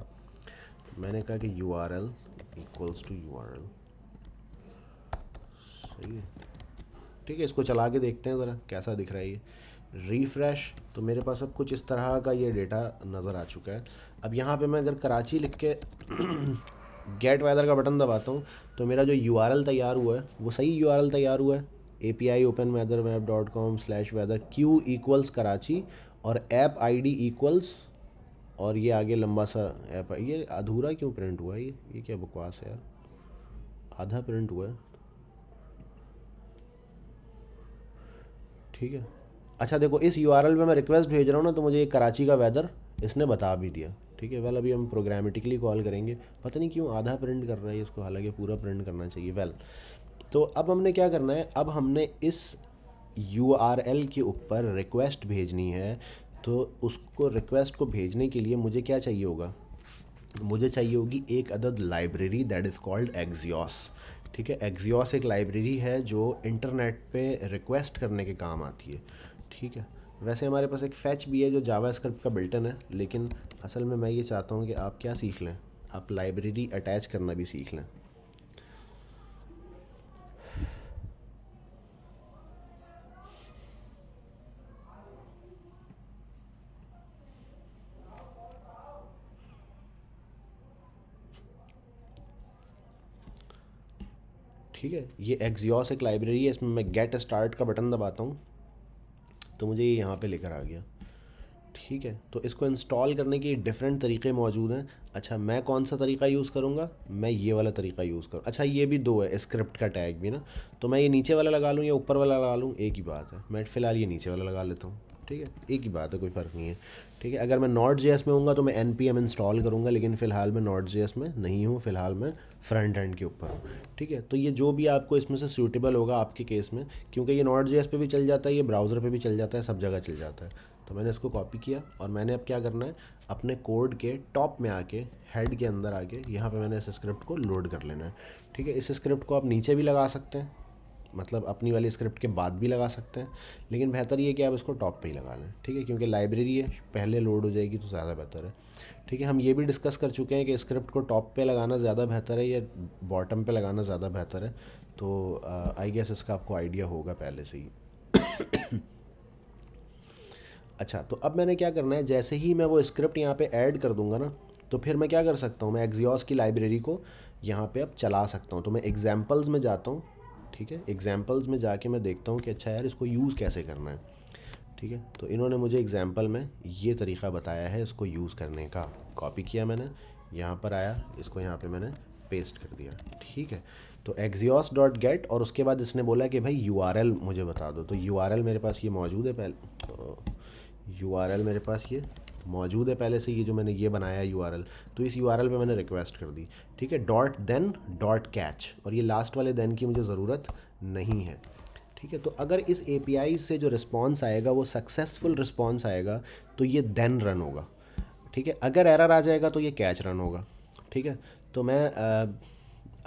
तो मैंने कहा कि U R L equals to U R L सही है ठीक है इसको चला के देखते हैं ज़रा कैसा दिख रहा है ये रिफ्रेश तो मेरे पास अब कुछ इस तरह का ये डेटा नज़र आ चुका है अब यहाँ पे मैं अगर कराची लिख के गेट वेदर का बटन दबाता हूँ तो मेरा जो यू तैयार हुआ है वो सही यू तैयार हुआ है A P I open weather web dot com slash weather Q equals Karachi और ऐप आई डी इक्वल्स और ये आगे लंबा सा ऐप है ये अधूरा क्यों प्रिंट हुआ है ये ये क्या बकवास है यार आधा प्रिंट हुआ है ठीक है अच्छा देखो इस यू पे मैं रिक्वेस्ट भेज रहा हूँ ना तो मुझे कराची का वेदर इसने बता भी दिया ठीक है वेल अभी हम प्रोग्रामेटिकली कॉल करेंगे पता नहीं क्यों आधा प्रिंट कर रहा है इसको हालांकि पूरा प्रिंट करना चाहिए वेल तो अब हमने क्या करना है अब हमने इस यू के ऊपर रिक्वेस्ट भेजनी है तो उसको रिक्वेस्ट को भेजने के लिए मुझे क्या चाहिए होगा मुझे चाहिए होगी एक अदद library that is called axios ठीक है एग्जियोस एक लाइब्रेरी है जो इंटरनेट पे रिक्वेस्ट करने के काम आती है ठीक है वैसे हमारे पास एक फैच भी है जो जावा स्क्रिप्ट का बिल्टन है लेकिन असल में मैं ये चाहता हूँ कि आप क्या सीख लें आप लाइब्रेरी अटैच करना भी सीख लें ठीक है ये एक्जियोस एक लाइब्रेरी है इसमें मैं गेट स्टार्ट का बटन दबाता हूँ तो मुझे ये यहाँ पर लेकर आ गया ठीक है तो इसको इंस्टॉल करने के डिफरेंट तरीके मौजूद हैं अच्छा मैं कौन सा तरीका यूज़ करूँगा मैं ये वाला तरीका यूज़ करूँ अच्छा ये भी दो है स्क्रिप्ट का टैग भी ना तो मैं ये नीचे वाला लगा लूँ या ऊपर वाला लगा लूँ एक ही बात है मैं फ़िलहाल ये नीचे वाला लगा लेता हूँ ठीक है एक ही बात है कोई फ़र्क नहीं है ठीक है अगर मैं नॉट जे में हूँगा तो मैं एन इंस्टॉल करूँगा लेकिन फ़िलहाल मैं नॉट जे में नहीं हूँ फ़िलहाल मैं फ्रंट एंड के ऊपर हूँ ठीक है तो ये जो भी आपको इसमें से सूटेबल होगा आपके केस में क्योंकि ये नॉट जे पे भी चल जाता है ये ब्राउज़र पे भी चल जाता है सब जगह चल जाता है तो मैंने इसको कॉपी किया और मैंने अब क्या करना है अपने कोड के टॉप में आके हेड के अंदर आके यहाँ पे मैंने इस स्क्रिप्ट को लोड कर लेना है ठीक है इस स्क्रिप्ट को आप नीचे भी लगा सकते हैं मतलब अपनी वाली स्क्रिप्ट के बाद भी लगा सकते हैं लेकिन बेहतर ये कि आप इसको टॉप पे ही लगा लें ठीक है क्योंकि लाइब्रेरी है पहले लोड हो जाएगी तो ज़्यादा बेहतर है ठीक है हम ये भी डिस्कस कर चुके हैं कि स्क्रिप्ट को टॉप पे लगाना ज़्यादा बेहतर है या बॉटम पे लगाना ज़्यादा बेहतर है तो आई गेस इसका आपको आइडिया होगा पहले से ही अच्छा तो अब मैंने क्या करना है जैसे ही मैं वो स्क्रिप्ट यहाँ पे ऐड कर दूँगा ना तो फिर मैं क्या कर सकता हूँ मैं एग्जियोस की लाइब्रेरी को यहाँ पे अब चला सकता हूँ तो मैं एग्जाम्पल्स में जाता हूँ ठीक है एग्जाम्पल्स में जाके मैं देखता हूँ कि अच्छा यार इसको यूज़ कैसे करना है ठीक है तो इन्होंने मुझे एग्ज़ाम्पल में ये तरीका बताया है इसको यूज़ करने का कॉपी किया मैंने यहाँ पर आया इसको यहाँ पे मैंने पेस्ट कर दिया ठीक है तो एक्जियोस डॉट गेट और उसके बाद इसने बोला कि भाई यू आर एल मुझे बता दो तो यू आर एल मेरे पास ये मौजूद है पहले यू आर एल मेरे पास ये मौजूद है पहले से ये जो मैंने ये बनाया यू आर एल तो इस यू आर एल पर मैंने रिक्वेस्ट कर दी ठीक है डॉट देन डॉट कैच और ये लास्ट वाले देन की मुझे ज़रूरत नहीं है ठीक है तो अगर इस ए से जो रिस्पॉन्स आएगा वो सक्सेसफुल रिस्पॉन्स आएगा तो ये देन रन होगा ठीक है अगर एरर आ जाएगा तो ये कैच रन होगा ठीक है तो मैं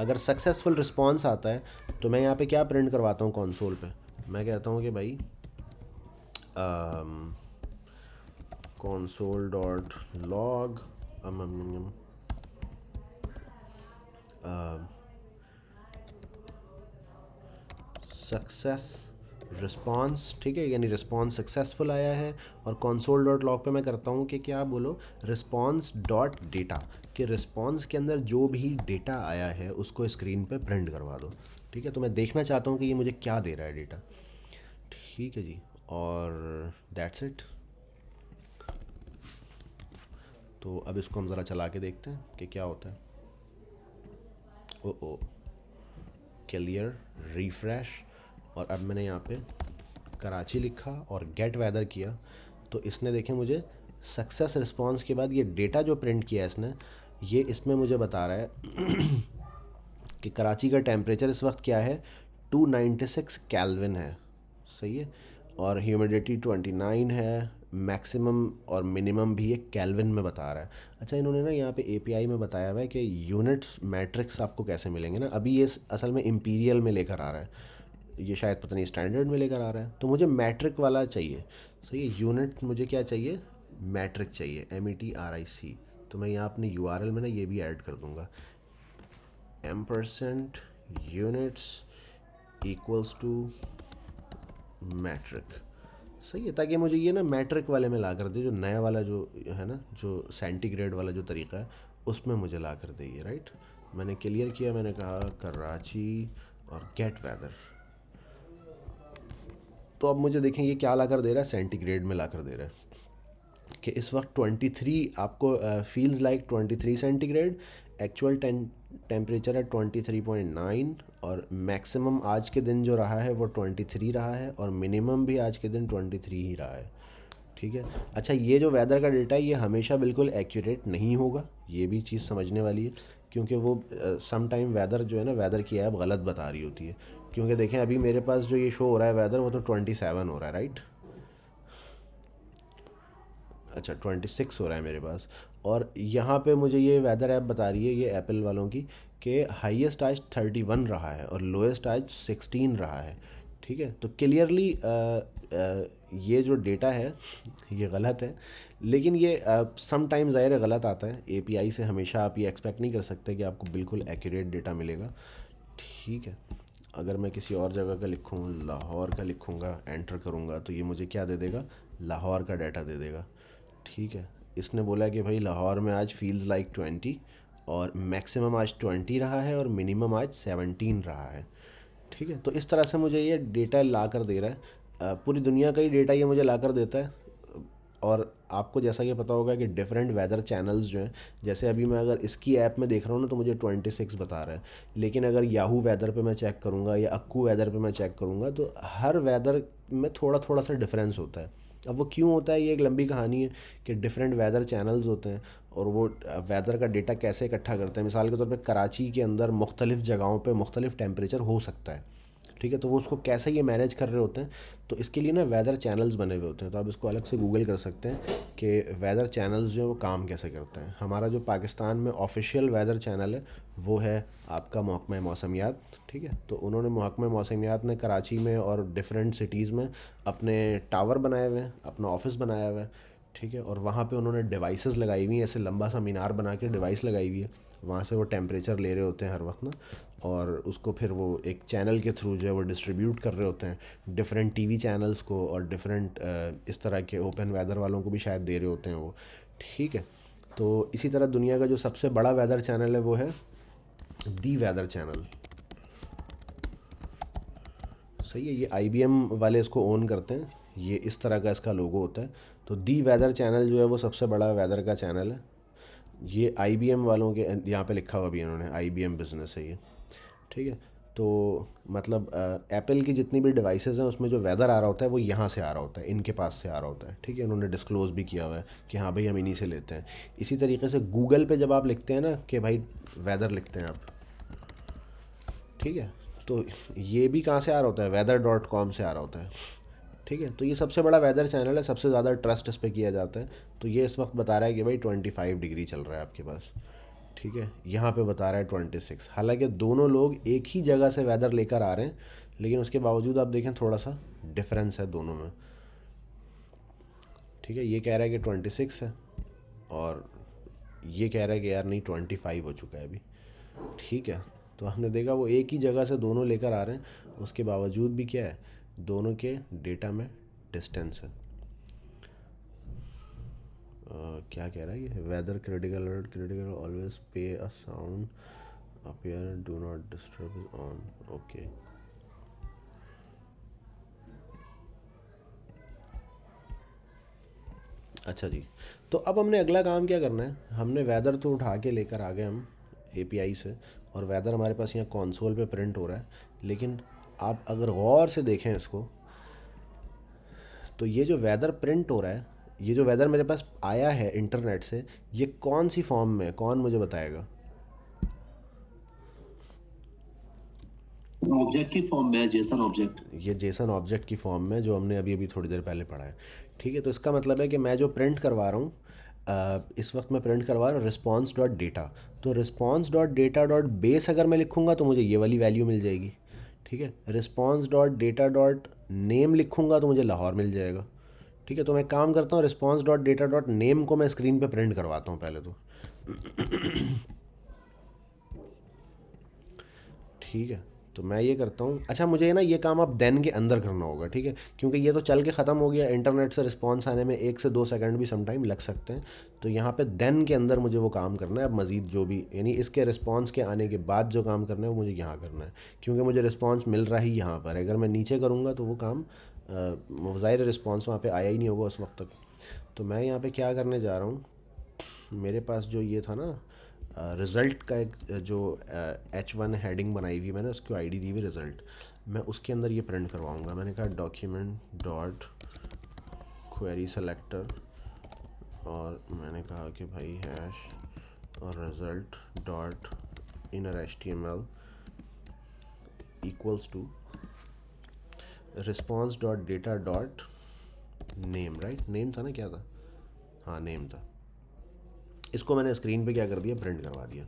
अगर सक्सेसफुल रिस्पॉन्स आता है तो मैं यहाँ पे क्या प्रिंट करवाता हूँ कॉन्सोल पे मैं कहता हूँ कि भाई आ, log um, um, um, uh, success response ठीक है यानी रिस्पॉन्स सक्सेसफुल आया है और कॉन्सोल डॉट लॉग पर मैं करता हूँ कि क्या बोलो रिस्पॉन्स डॉट डेटा कि रिस्पॉन्स के अंदर जो भी डेटा आया है उसको स्क्रीन पर प्रिंट करवा दो ठीक है तो मैं देखना चाहता हूँ कि ये मुझे क्या दे रहा है डेटा ठीक है जी और दैट्स इट तो अब इसको हम ज़रा चला के देखते हैं कि क्या होता है ओ ओ क्लियर रिफ्रेश और अब मैंने यहाँ पे कराची लिखा और गेट वेदर किया तो इसने देखे मुझे सक्सेस रिस्पॉन्स के बाद ये डेटा जो प्रिंट किया है इसने ये इसमें मुझे बता रहा है <clears throat> कि कराची का टेम्परेचर इस वक्त क्या है 296 केल्विन है सही है और ह्यूमिडिटी 29 है मैक्सिमम और मिनिमम भी ये कैलविन में बता रहा है अच्छा इन्होंने ना यहाँ पे एपीआई में बताया हुआ है कि यूनिट्स मैट्रिक्स आपको कैसे मिलेंगे ना अभी ये असल में इम्पीरियल में लेकर आ रहा है ये शायद पता नहीं स्टैंडर्ड में लेकर आ रहा है तो मुझे मैट्रिक वाला चाहिए सो ये यूनिट मुझे क्या चाहिए मैट्रिक चाहिए M E T R I C तो मैं यहाँ अपने यू आर एल में ना ये भी ऐड कर दूँगा ampersand units equals to metric सही है ताकि मुझे ये ना मैट्रिक वाले में ला कर दे जो नया वाला जो है ना जो सेंटीग्रेड वाला जो तरीका है उसमें मुझे ला कर दे ये राइट मैंने क्लियर किया मैंने कहा कराची और गेट वेदर तो अब मुझे देखें ये क्या ला कर दे रहा है सेंटीग्रेड में ला कर दे रहा है कि इस वक्त 23 आपको feels like 23 centigrade actual temperature है 23.9 और मैक्सिमम आज के दिन जो रहा है वो 23 रहा है और मिनिमम भी आज के दिन 23 ही रहा है ठीक है अच्छा ये जो वेदर का डेटा है ये हमेशा बिल्कुल एक्यूरेट नहीं होगा ये भी चीज़ समझने वाली है क्योंकि वो सम टाइम वेदर जो है ना वेदर की ऐप गलत बता रही होती है क्योंकि देखें अभी मेरे पास जो ये शो हो रहा है वेदर वो तो ट्वेंटी सेवन हो रहा है राइट अच्छा ट्वेंटी सिक्स हो रहा है मेरे पास और यहाँ पे मुझे ये वेदर ऐप बता रही है ये एप्पल वालों की कि हाईएस्ट आज 31 रहा है और लोएस्ट आज 16 रहा है ठीक है तो क्लियरली ये जो डेटा है ये गलत है लेकिन ये समटाइम ज़ाहिर गलत आता है एपीआई से हमेशा आप ये एक्सपेक्ट नहीं कर सकते कि आपको बिल्कुल एक्यूरेट डेटा मिलेगा ठीक है अगर मैं किसी और जगह का लिखूँ लाहौर का लिखूँगा एंटर करूँगा तो ये मुझे क्या दे देगा लाहौर का डाटा दे देगा ठीक है इसने बोला कि भाई लाहौर में आज फील्स लाइक ट्वेंटी और मैक्सिमम आज ट्वेंटी रहा है और मिनिमम आज सेवनटीन रहा है ठीक है तो इस तरह से मुझे ये डेटा ला कर दे रहा है पूरी दुनिया का ही डेटा ये मुझे ला कर देता है और आपको जैसा कि पता होगा कि डिफरेंट वेदर चैनल्स जो हैं जैसे अभी मैं अगर इसकी ऐप में देख रहा हूँ ना तो मुझे सिक्स बता रहा है लेकिन अगर याहू वेदर पे मैं चेक करूँगा या अक्कू वेदर पे मैं चेक करूँगा तो हर वेदर में थोड़ा थोड़ा सा डिफरेंस होता है अब वो क्यों होता है ये एक लंबी कहानी है कि डिफरेंट वेदर चैनल्स होते हैं और वो वेदर का डेटा कैसे इकट्ठा करते हैं मिसाल के तौर पर कराची के अंदर मुख्तलिफ़ जगहों पर मुख्तलिफ़ टेम्परेचर हो सकता है ठीक है तो वो उसको कैसे ये मैनेज कर रहे होते हैं तो इसके लिए ना वेदर चैनल्स बने हुए होते हैं तो आप इसको अलग से गूगल कर सकते हैं कि वेदर चैनल्स जो है वो काम कैसे करते हैं हमारा जो पाकिस्तान में ऑफिशियल वेदर चैनल है वो है आपका महकमा मौसमियात ठीक है तो उन्होंने महकमा मौसमियात ने कराची में और डिफरेंट सिटीज़ में अपने टावर बनाए हुए हैं अपना ऑफिस बनाया हुआ है ठीक है और वहाँ पे उन्होंने डिवाइसेस लगाई हुई हैं ऐसे लंबा सा मीनार बना के डिवाइस लगाई हुई है वहाँ से वो टेम्परेचर ले रहे होते हैं हर वक्त ना और उसको फिर वो एक चैनल के थ्रू जो है वो डिस्ट्रीब्यूट कर रहे होते हैं डिफरेंट टीवी चैनल्स को और डिफरेंट इस तरह के ओपन वेदर वालों को भी शायद दे रहे होते हैं वो ठीक है तो इसी तरह दुनिया का जो सबसे बड़ा वेदर चैनल है वो है दी वेदर चैनल सही है ये आई वाले इसको ओन करते हैं ये इस तरह का इसका लोगो होता है तो दी वेदर चैनल जो है वो सबसे बड़ा वेदर का चैनल है ये आई वालों के यहाँ पे लिखा हुआ भी इन्होंने आई बिज़नेस है ये ठीक है तो मतलब एप्पल की जितनी भी डिवाइस हैं उसमें जो वेदर आ रहा होता है वो यहाँ से आ रहा होता है इनके पास से आ रहा होता है ठीक है उन्होंने डिस्क्लोज भी किया हुआ है कि हाँ भाई हम इन्हीं से लेते हैं इसी तरीके से गूगल पे जब आप लिखते हैं ना कि भाई वेदर लिखते हैं आप ठीक है तो ये भी कहाँ से आ रहा होता है वेदर डॉट कॉम से आ रहा होता है ठीक है तो ये सबसे बड़ा वेदर चैनल है सबसे ज़्यादा ट्रस्ट इस पर किया जाता है तो ये इस वक्त बता रहा है कि भाई ट्वेंटी फाइव डिग्री चल रहा है आपके पास ठीक है यहाँ पे बता रहा है ट्वेंटी सिक्स हालांकि दोनों लोग एक ही जगह से वेदर लेकर आ रहे हैं लेकिन उसके बावजूद आप देखें थोड़ा सा डिफरेंस है दोनों में ठीक है ये कह रहा है कि ट्वेंटी सिक्स है और ये कह रहा है कि यार नहीं ट्वेंटी फाइव हो चुका है अभी ठीक है तो हमने देखा वो एक ही जगह से दोनों लेकर आ रहे हैं उसके बावजूद भी क्या है दोनों के डेटा में डिस्टेंस है क्या कह रहा है ये weather critical alert critical always play a sound appear do not disturb on okay अच्छा जी तो अब हमने अगला काम क्या करना है हमने वेदर तो उठा के लेकर आ गए हम एपीआई से और वेदर हमारे पास यहाँ कॉन्सोल पे प्रिंट हो रहा है लेकिन आप अगर गौर से देखें इसको तो ये जो वेदर प्रिंट हो रहा है ये जो वेदर मेरे पास आया है इंटरनेट से ये कौन सी फॉर्म में है कौन मुझे बताएगा ऑब्जेक्ट की फॉर्म में जेसन ऑब्जेक्ट ये जेसन ऑब्जेक्ट की फॉर्म में जो हमने अभी अभी थोड़ी देर पहले पढ़ा है ठीक है तो इसका मतलब है कि मैं जो प्रिंट करवा रहा हूँ इस वक्त मैं प्रिंट करवा रहा हूँ रिस्पॉन्स डॉट डेटा तो response dot data dot base अगर मैं लिखूँगा तो मुझे ये वाली वैल्यू मिल जाएगी ठीक है response dot data dot name लिखूँगा तो मुझे लाहौर मिल जाएगा ठीक है तो मैं काम करता हूँ response dot data dot name को मैं स्क्रीन पे प्रिंट करवाता हूँ पहले तो ठीक है तो मैं ये करता हूँ अच्छा मुझे ना ये काम आप देन के अंदर करना होगा ठीक है क्योंकि ये तो चल के ख़त्म हो गया इंटरनेट से रिस्पॉन्स आने में एक से दो सेकंड भी समटाइम लग सकते हैं तो यहाँ पे देन के अंदर मुझे वो काम करना है अब मज़ीद जो भी यानी इसके रिस्पॉन्स के आने के बाद जो काम करना है वो मुझे यहाँ करना है क्योंकि मुझे रिस्पॉन्स मिल रहा ही यहाँ पर अगर मैं नीचे करूँगा तो वो काम ज़ाहिर रिस्पॉन्स वहाँ पे आया ही नहीं होगा उस वक्त तक तो मैं यहाँ पे क्या करने जा रहा हूँ मेरे पास जो ये था ना रिज़ल्ट का एक जो एच वन हेडिंग बनाई हुई मैंने उसको डी दी हुई रिज़ल्ट मैं उसके अंदर ये प्रिंट करवाऊँगा मैंने कहा डॉक्यूमेंट डॉट क्वेरी सेलेक्टर और मैंने कहा कि भाई हैश और result dot inner H T M L equals to response dot data dot name right name था ना क्या था हाँ नेम था इसको मैंने स्क्रीन पे क्या कर दिया प्रिंट करवा दिया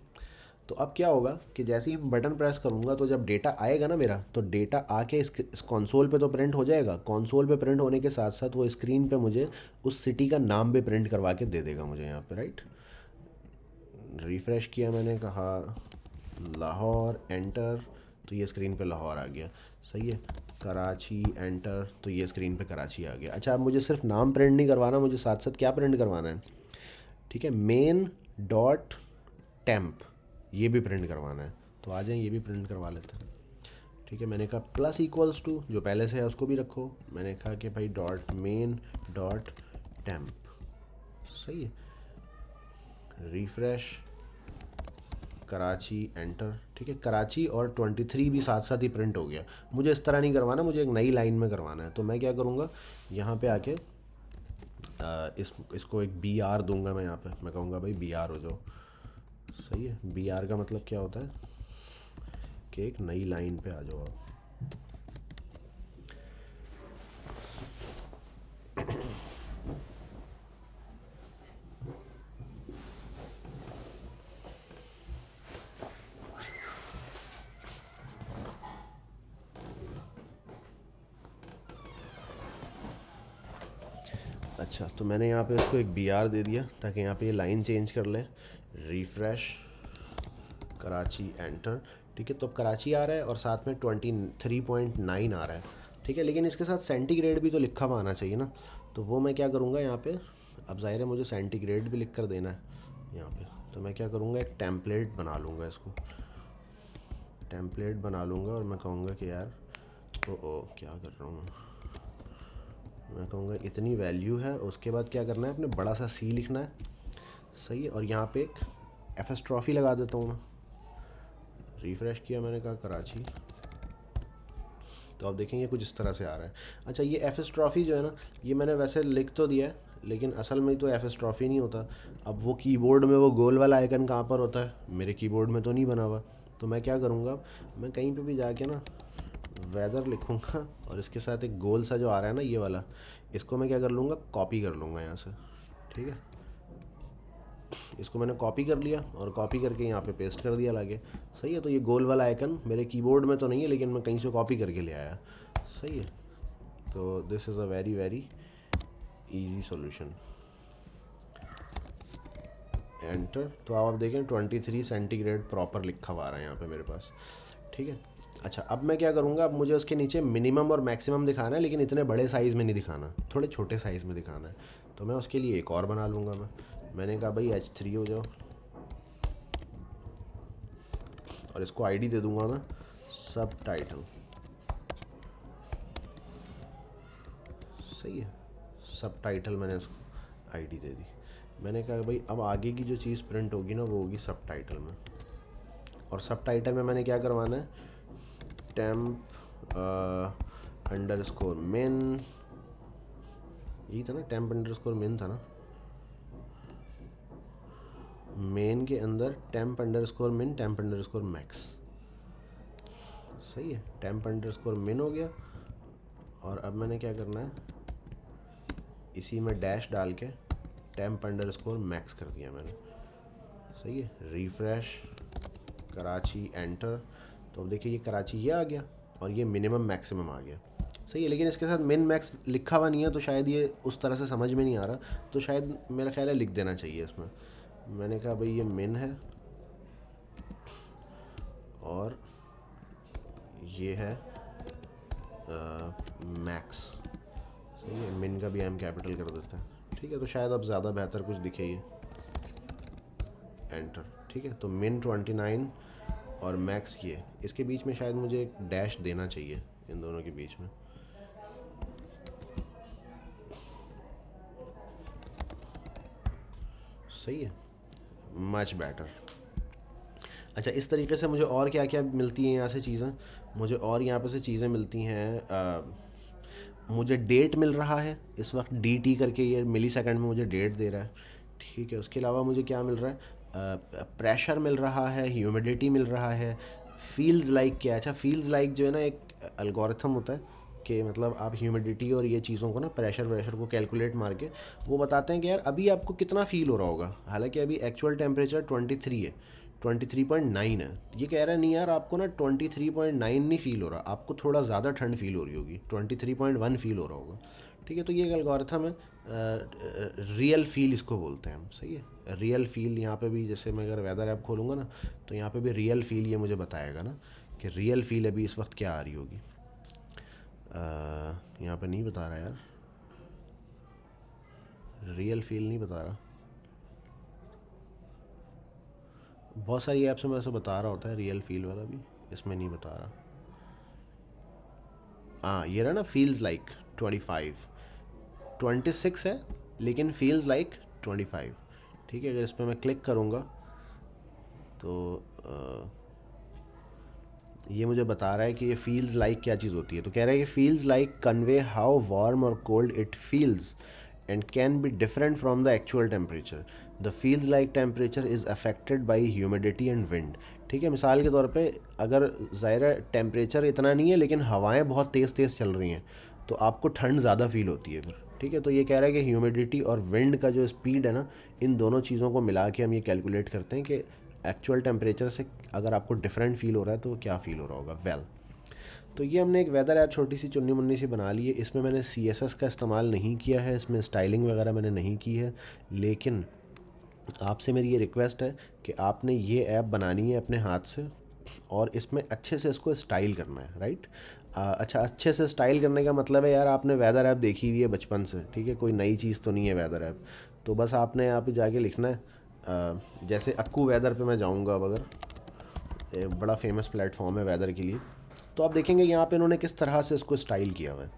तो अब क्या होगा कि जैसे ही बटन प्रेस करूँगा तो जब डेटा आएगा ना मेरा तो डेटा आके इस, इस कंसोल पे तो प्रिंट हो जाएगा कॉन्सोल पे प्रिंट होने के साथ साथ वो स्क्रीन पे मुझे उस सिटी का नाम भी प्रिंट करवा के दे देगा मुझे यहाँ पे राइट रिफ़्रेश किया मैंने कहा लाहौर एंटर तो ये स्क्रीन पे लाहौर आ गया सही है कराची एंटर तो ये स्क्रीन पे कराची आ गया अच्छा अब मुझे सिर्फ नाम प्रिंट नहीं करवाना मुझे साथ साथ क्या प्रिंट करवाना है ठीक है मेन डॉट टेम्प ये भी प्रिंट करवाना है तो आ जाएँ ये भी प्रिंट करवा लेते हैं ठीक है मैंने कहा प्लस इक्वल्स टू जो पहले से है उसको भी रखो मैंने कहा कि भाई डॉट मेन डॉट टेम्प सही है रिफ्रेश कराची एंटर ठीक है कराची और ट्वेंटी थ्री भी साथ साथ ही प्रिंट हो गया मुझे इस तरह नहीं करवाना मुझे एक नई लाइन में करवाना है तो मैं क्या करूँगा यहाँ पे आके आ, इस इसको एक बी आर दूंगा मैं यहाँ पे मैं कहूँगा भाई बी आर हो जाओ सही है बी आर का मतलब क्या होता है कि एक नई लाइन पे आ जाओ आप अच्छा तो मैंने यहाँ पे इसको एक बी आर दे दिया ताकि यहाँ पे ये लाइन चेंज कर लें रिफ्रेश कराची एंटर ठीक है तो अब कराची आ रहा है और साथ में ट्वेंटी थ्री पॉइंट नाइन आ रहा है ठीक है लेकिन इसके साथ सेंटीग्रेड भी तो लिखा हुआ आना चाहिए ना तो वो मैं क्या करूँगा यहाँ पे अब ज़ाहिर है मुझे सेंटीग्रेड भी लिख कर देना है यहाँ पे तो मैं क्या करूँगा एक टेम्पलेट बना लूँगा इसको टेम्पलेट बना लूँगा और मैं कहूँगा कि यार ओ ओ क्या कर रहा हूँ मैं कहूँगा इतनी वैल्यू है उसके बाद क्या करना है अपने बड़ा सा सी लिखना है सही है और यहाँ पे एक एफ एस ट्रॉफी लगा देता हूँ मैं रिफ़्रेश किया मैंने कहा कराची तो आप देखेंगे कुछ इस तरह से आ रहा है अच्छा ये एफ एस ट्रॉफ़ी जो है ना ये मैंने वैसे लिख तो दिया है लेकिन असल में तो एफ एस ट्रॉफ़ी नहीं होता अब वो कीबोर्ड में वो गोल वाला आइकन कहाँ पर होता है मेरे कीबोर्ड में तो नहीं बना हुआ तो मैं क्या करूँगा मैं कहीं पर भी जाके ना वेदर लिखूँगा <laughs> और इसके साथ एक गोल सा जो आ रहा है ना ये वाला इसको मैं क्या कर लूँगा कॉपी कर लूँगा यहाँ से ठीक है इसको मैंने कॉपी कर लिया और कॉपी करके यहाँ पे पेस्ट कर दिया लागे सही है तो ये गोल वाला आइकन मेरे कीबोर्ड में तो नहीं है लेकिन मैं कहीं से कॉपी करके ले आया सही है तो this is a very very easy solution enter तो आप देखें 23 सेंटीग्रेड प्रॉपर लिखा हुआ आ रहा है यहाँ पे मेरे पास ठीक है अच्छा अब मैं क्या करूँगा अब मुझे उसके नीचे मिनिमम और मैक्सिमम दिखाना है लेकिन इतने बड़े साइज़ में नहीं दिखाना थोड़े छोटे साइज़ में दिखाना है तो मैं उसके लिए एक और बना लूँगा मैं मैंने कहा भाई एच थ्री हो जाओ और इसको आईडी दे दूँगा मैं सब टाइटल सही है सब टाइटल मैंने उसको आईडी दे दी मैंने कहा भाई अब आगे की जो चीज़ प्रिंट होगी ना वो होगी सब टाइटल में और सब टाइटल में मैंने क्या करवाना है टेम्प अंडर स्कोर मेन यही था ना टेम्प अंडर स्कोर था ना मेन के अंदर temp underscore min temp underscore max सही है टेम्प अंडर स्कोर मिन हो गया और अब मैंने क्या करना है इसी में डैश डाल के टेम्प अंडर स्कोर मैक्स कर दिया मैंने सही है रिफ्रेश कराची एंटर तो अब देखिए ये कराची ये आ गया और ये मिनिमम मैक्सिमम आ गया सही है लेकिन इसके साथ मिन मैक्स लिखा हुआ नहीं है तो शायद ये उस तरह से समझ में नहीं आ रहा तो शायद मेरा ख्याल है लिख देना चाहिए इसमें मैंने कहा भाई ये मिन है और ये है मैक्स सही है मिन का भी एम कैपिटल कर देते हैं ठीक है तो शायद अब ज़्यादा बेहतर कुछ दिखे ये एंटर ठीक है तो मिन ट्वेंटी नाइन और मैक्स ये इसके बीच में शायद मुझे एक डैश देना चाहिए इन दोनों के बीच में सही है मच बेटर अच्छा इस तरीके से मुझे और क्या क्या मिलती हैं यहाँ से चीज़ें मुझे और यहाँ पे से चीज़ें मिलती हैं मुझे डेट मिल रहा है इस वक्त डी टी करके ये मिली सेकेंड में मुझे डेट दे रहा है ठीक है उसके अलावा मुझे क्या मिल रहा है प्रेशर मिल रहा है ह्यूमिडिटी मिल रहा है फील्स लाइक क्या अच्छा फील्स लाइक जो है ना एक अल्गोरिथम होता है कि मतलब आप ह्यूमिडिटी और ये चीज़ों को ना प्रेशर वेशर को कैलकुलेट मार के वो बताते हैं कि यार अभी आपको कितना फील हो रहा होगा हालांकि अभी एक्चुअल टेम्परेचर ट्वेंटी थ्री है ट्वेंटी थ्री पॉइंट नाइन है ये कह रहा है नहीं यार आपको ना ट्वेंटी थ्री पॉइंट नाइन नहीं फील हो रहा आपको थोड़ा ज़्यादा ठंड फील हो रही होगी twenty three point one feel हो रहा होगा ठीक है तो ये एक एल्गोरिथम है रियल फील इसको बोलते हैं हम सही है रियल फील यहाँ पे भी जैसे मैं अगर वेदर ऐप खोलूँगा ना तो यहाँ पे भी रियल फील ये मुझे बताएगा ना कि रियल फील अभी इस वक्त क्या आ रही होगी यहाँ पे नहीं बता रहा यार रियल फील नहीं बता रहा बहुत सारी ऐप्स में ऐसे बता रहा होता है रियल फील वाला भी इसमें नहीं बता रहा हाँ ये रहा ना feels like twenty five twenty six है लेकिन फील्स लाइक ट्वेंटी फाइव ठीक है अगर इस पर मैं क्लिक करूँगा तो आ, ये मुझे बता रहा है कि ये फील्स लाइक क्या चीज़ होती है तो कह रहा है कि feels like convey how warm और cold it feels and can be different from the actual temperature the feels like temperature is affected by humidity and wind ठीक है मिसाल के तौर पे अगर ज़ाहिर टेम्परेचर इतना नहीं है लेकिन हवाएं बहुत तेज़ तेज़ चल रही हैं तो आपको ठंड ज़्यादा फील होती है फिर ठीक है तो ये कह रहा है कि ह्यूमिडिटी और विंड का जो स्पीड है ना इन दोनों चीज़ों को मिला के हम ये कैलकुलेट करते हैं कि एक्चुअल टेम्परेचर से अगर आपको डिफरेंट फील हो रहा है तो क्या फ़ील हो रहा होगा वेल well. तो ये हमने एक वेदर ऐप छोटी सी चुन्नी मुन्नी सी बना ली है इसमें मैंने सी एस एस का इस्तेमाल नहीं किया है इसमें स्टाइलिंग वगैरह मैंने नहीं की है लेकिन आपसे मेरी ये रिक्वेस्ट है कि आपने ये ऐप बनानी है अपने हाथ से और इसमें अच्छे से इसको स्टाइल करना है राइट अच्छा अच्छे से स्टाइल करने का मतलब है यार आपने वेदर ऐप देखी हुई है बचपन से ठीक है कोई नई चीज़ तो नहीं है वेदर ऐप तो बस आपने यहाँ पे जाके लिखना है जैसे अक्कू वेदर पे मैं जाऊँगा अब अगर बड़ा फेमस प्लेटफॉर्म है वेदर के लिए तो आप देखेंगे यहाँ पे इन्होंने किस तरह से इसको स्टाइल किया हुआ है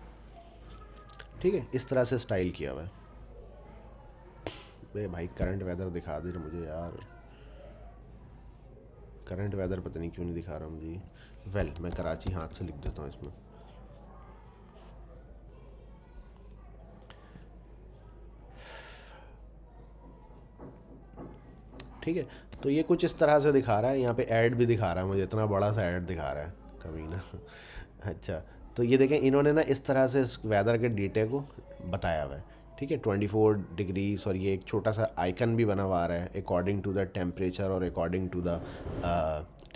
ठीक है इस तरह से स्टाइल किया हुआ है भाई करंट वेदर दिखा दे मुझे यार करंट वेदर पता नहीं क्यों नहीं दिखा रहा मुझे वेल मैं कराची हाथ से लिख देता हूँ इसमें ठीक है तो ये कुछ इस तरह से दिखा रहा है यहाँ पे ऐड भी दिखा रहा है मुझे इतना बड़ा सा ऐड दिखा रहा है कभी ना <laughs> अच्छा तो ये देखें इन्होंने ना इस तरह से इस वेदर के डेटे को बताया हुआ है ठीक है 24 डिग्रीज और ये एक छोटा सा आइकन भी बना हुआ आ रहा है अकॉर्डिंग टू द टेम्परेचर और अकॉर्डिंग टू द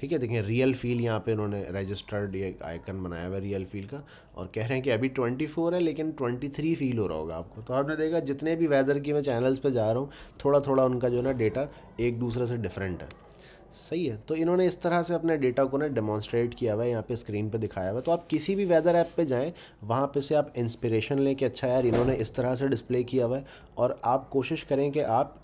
ठीक है देखें रियल फील यहाँ पे इन्होंने रजिस्टर्ड ये आइकन बनाया हुआ है रियल फील का और कह रहे हैं कि अभी 24 है लेकिन 23 फील हो रहा होगा आपको तो आपने देखा जितने भी वेदर की मैं चैनल्स पे जा रहा हूँ थोड़ा थोड़ा उनका जो है ना डेटा एक दूसरे से डिफरेंट है सही है तो इन्होंने इस तरह से अपने डेटा को ना डेमॉन्स्ट्रेट किया हुआ है यहाँ पे स्क्रीन पे दिखाया हुआ है तो आप किसी भी वेदर ऐप पे जाएं वहाँ पे से आप इंस्पिरेशन लें कि अच्छा यार इन्होंने इस तरह से डिस्प्ले किया हुआ है और आप कोशिश करें कि आप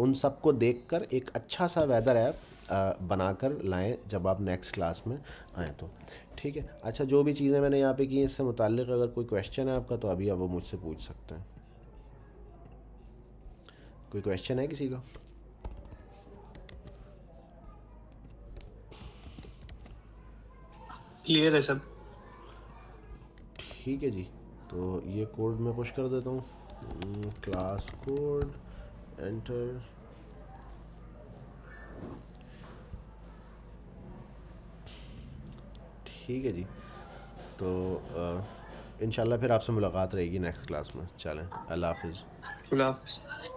उन सबको देख कर एक अच्छा सा वेदर ऐप बनाकर लाएँ जब आप नेक्स्ट क्लास में आएँ तो ठीक है अच्छा जो भी चीज़ें मैंने यहाँ पे की इससे मुतक अगर कोई क्वेश्चन है आपका तो अभी आप वो मुझसे पूछ सकते हैं कोई क्वेश्चन है किसी का क्लियर है सब ठीक है जी तो ये कोड मैं पुश कर देता हूँ क्लास कोड एंटर ठीक है जी तो इन फिर आपसे मुलाकात रहेगी नेक्स्ट क्लास में चलें अल्लाह हाफिज़ अल्लाह हाफिज़